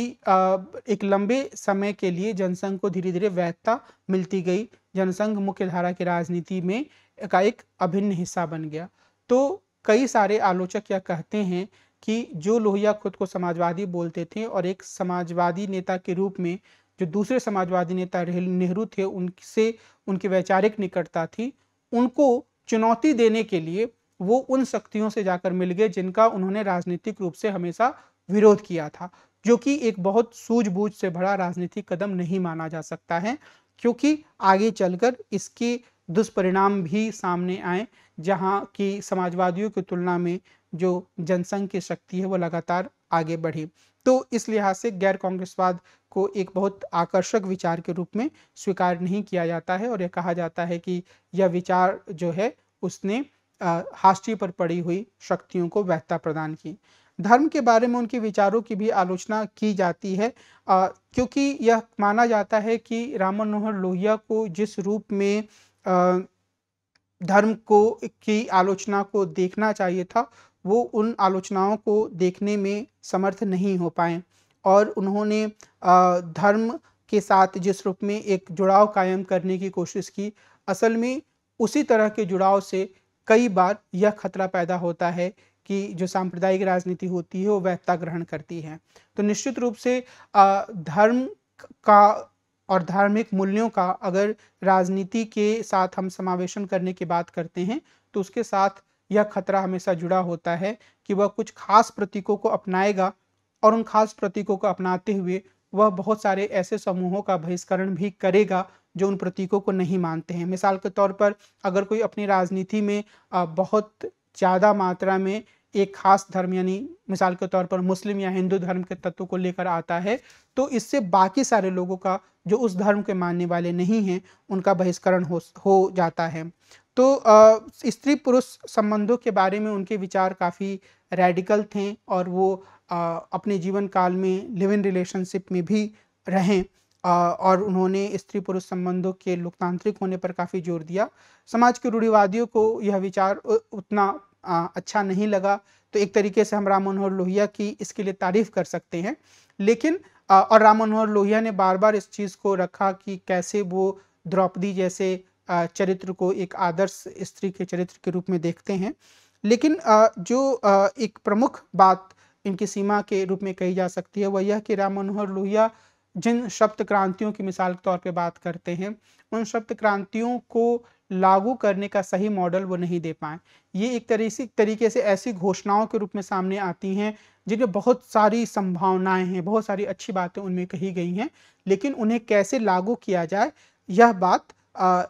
Speaker 1: एक लंबे समय के लिए जनसंघ को धीरे धीरे वैधता मिलती गई जनसंघ मुख्य धारा की राजनीति में का एक अभिन्न हिस्सा बन गया तो कई सारे आलोचक यह कहते हैं कि जो लोहिया खुद को समाजवादी बोलते थे और एक समाजवादी नेता के रूप में जो दूसरे समाजवादी नेता नेहरू थे उनसे उनकी वैचारिक निकटता थी उनको चुनौती देने के लिए वो उन शक्तियों से जाकर मिल गए जिनका उन्होंने राजनीतिक रूप से हमेशा विरोध किया था जो कि एक बहुत सूझबूझ से भरा राजनीतिक कदम नहीं माना जा सकता है क्योंकि आगे चलकर इसके दुष्परिणाम भी सामने आए जहां की समाजवादियों की तुलना में जो जनसंघ की शक्ति है वो लगातार आगे बढ़ी तो इस लिहाज से गैर कांग्रेसवाद को एक बहुत आकर्षक विचार के रूप में स्वीकार नहीं किया जाता है और यह कहा जाता है कि यह विचार जो है उसने हास्टी पर पड़ी हुई शक्तियों को वैधता प्रदान की धर्म के बारे में उनके विचारों की भी आलोचना की जाती है आ, क्योंकि यह माना जाता है कि राम मनोहर लोहिया को जिस रूप में आ, धर्म को की आलोचना को देखना चाहिए था वो उन आलोचनाओं को देखने में समर्थ नहीं हो पाए और उन्होंने आ, धर्म के साथ जिस रूप में एक जुड़ाव कायम करने की कोशिश की असल में उसी तरह के जुड़ाव से कई बार यह खतरा पैदा होता है की जो सांप्रदायिक राजनीति होती है वो वैधता ग्रहण करती है तो निश्चित रूप से धर्म का और धार्मिक मूल्यों का अगर राजनीति के साथ हम समावेशन करने की बात करते हैं तो उसके साथ यह खतरा हमेशा जुड़ा होता है कि वह कुछ खास प्रतीकों को अपनाएगा और उन खास प्रतीकों को अपनाते हुए वह बहुत सारे ऐसे समूहों का बहिष्करण भी करेगा जो उन प्रतीकों को नहीं मानते हैं मिसाल के तौर पर अगर कोई अपनी राजनीति में बहुत ज़्यादा मात्रा में एक खास धर्म यानी मिसाल के तौर पर मुस्लिम या हिंदू धर्म के तत्व को लेकर आता है तो इससे बाकी सारे लोगों का जो उस धर्म के मानने वाले नहीं हैं उनका बहिष्करण हो हो जाता है तो स्त्री पुरुष संबंधों के बारे में उनके विचार काफ़ी रेडिकल थे और वो अपने जीवन काल में लिव इन रिलेशनशिप में भी रहें और उन्होंने स्त्री पुरुष संबंधों के लोकतांत्रिक होने पर काफ़ी जोर दिया समाज के रूढ़िवादियों को यह विचार उतना अच्छा नहीं लगा तो एक तरीके से हम राम मनोहर लोहिया की इसके लिए तारीफ कर सकते हैं लेकिन और राम मनोहर लोहिया ने बार बार इस चीज़ को रखा कि कैसे वो द्रौपदी जैसे चरित्र को एक आदर्श स्त्री के चरित्र के रूप में देखते हैं लेकिन जो एक प्रमुख बात इनकी सीमा के रूप में कही जा सकती है वह यह कि राम मनोहर लोहिया जिन शब्द क्रांतियों की मिसाल के तौर पे बात करते हैं उन शब्द क्रांतियों को लागू करने का सही मॉडल वो नहीं दे पाए ये एक तरीके तरीके से ऐसी घोषणाओं के रूप में सामने आती हैं जिनमें बहुत सारी संभावनाएं हैं बहुत सारी अच्छी बातें उनमें कही गई हैं लेकिन उन्हें कैसे लागू किया जाए यह बात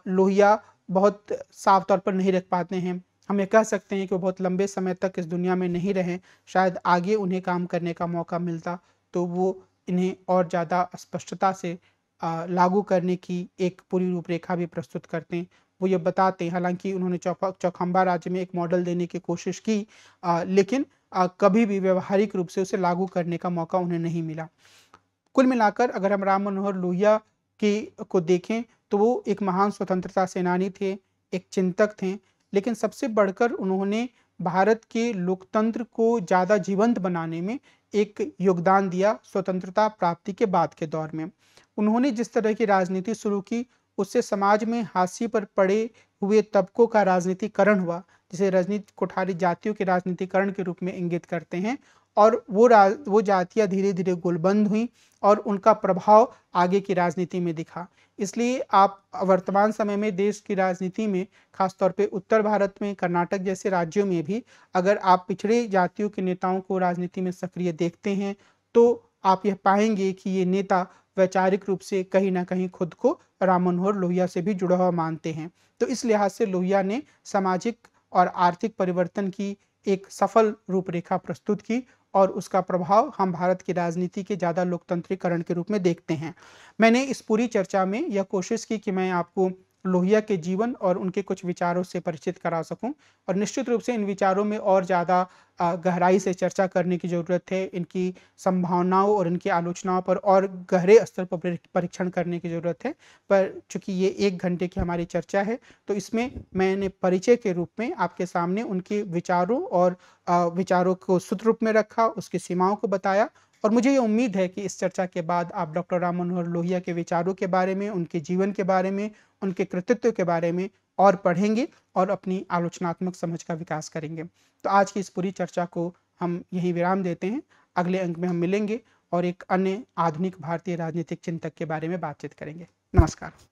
Speaker 1: लोहिया बहुत साफ तौर पर नहीं रख पाते हैं हम ये कह सकते हैं कि वो बहुत लंबे समय तक इस दुनिया में नहीं रहें शायद आगे उन्हें काम करने का मौका मिलता तो वो इन्हें और ज़्यादा स्पष्टता से लागू करने की एक पूरी रूपरेखा भी प्रस्तुत करते हैं वो ये बताते हैं हालांकि उन्होंने चौखंबा राज्य में एक मॉडल देने की कोशिश की आ, लेकिन आ, कभी भी व्यवहारिक रूप से उसे लागू करने का मौका उन्हें नहीं मिला कुल मिलाकर अगर हम राम मनोहर लोहिया की को देखें तो वो एक महान स्वतंत्रता सेनानी थे एक चिंतक थे लेकिन सबसे बढ़कर उन्होंने भारत के लोकतंत्र को ज़्यादा जीवंत बनाने में एक योगदान दिया स्वतंत्रता प्राप्ति के बाद के दौर में उन्होंने जिस तरह की राजनीति शुरू की उससे समाज में हाशिए पर पड़े हुए तबकों का राजनीतिकरण हुआ जिसे रजनीत कोठारी जातियों के राजनीतिकरण के रूप में इंगित करते हैं और वो राज वो जातियाँ धीरे धीरे गोलबंद हुई और उनका प्रभाव आगे की राजनीति में दिखा इसलिए आप वर्तमान समय में देश की राजनीति में खासतौर पे उत्तर भारत में कर्नाटक जैसे राज्यों में भी अगर आप पिछड़े जातियों के नेताओं को राजनीति में सक्रिय देखते हैं तो आप यह पाएंगे कि ये नेता वैचारिक रूप से कहीं ना कहीं खुद को राम मनोहर लोहिया से भी जुड़ा हुआ मानते हैं तो इस लिहाज से लोहिया ने सामाजिक और आर्थिक परिवर्तन की एक सफल रूपरेखा प्रस्तुत की और उसका प्रभाव हम भारत की राजनीति के ज़्यादा लोकतंत्रीकरण के रूप में देखते हैं मैंने इस पूरी चर्चा में यह कोशिश की कि मैं आपको लोहिया के जीवन और उनके कुछ विचारों से परिचित करा सकूं और निश्चित रूप से इन विचारों में और ज़्यादा गहराई से चर्चा करने की ज़रूरत है इनकी संभावनाओं और इनकी आलोचनाओं पर और गहरे स्तर पर परीक्षण करने की ज़रूरत है पर चूंकि ये एक घंटे की हमारी चर्चा है तो इसमें मैंने परिचय के रूप में आपके सामने उनके विचारों और विचारों को सूत्र रूप में रखा उसकी सीमाओं को बताया और मुझे ये उम्मीद है कि इस चर्चा के बाद आप डॉक्टर राम मनोहर लोहिया के विचारों के बारे में उनके जीवन के बारे में उनके कृतित्व के बारे में और पढ़ेंगे और अपनी आलोचनात्मक समझ का विकास करेंगे तो आज की इस पूरी चर्चा को हम यहीं विराम देते हैं अगले अंक में हम मिलेंगे और एक अन्य आधुनिक भारतीय राजनीतिक चिंतक के बारे में बातचीत करेंगे नमस्कार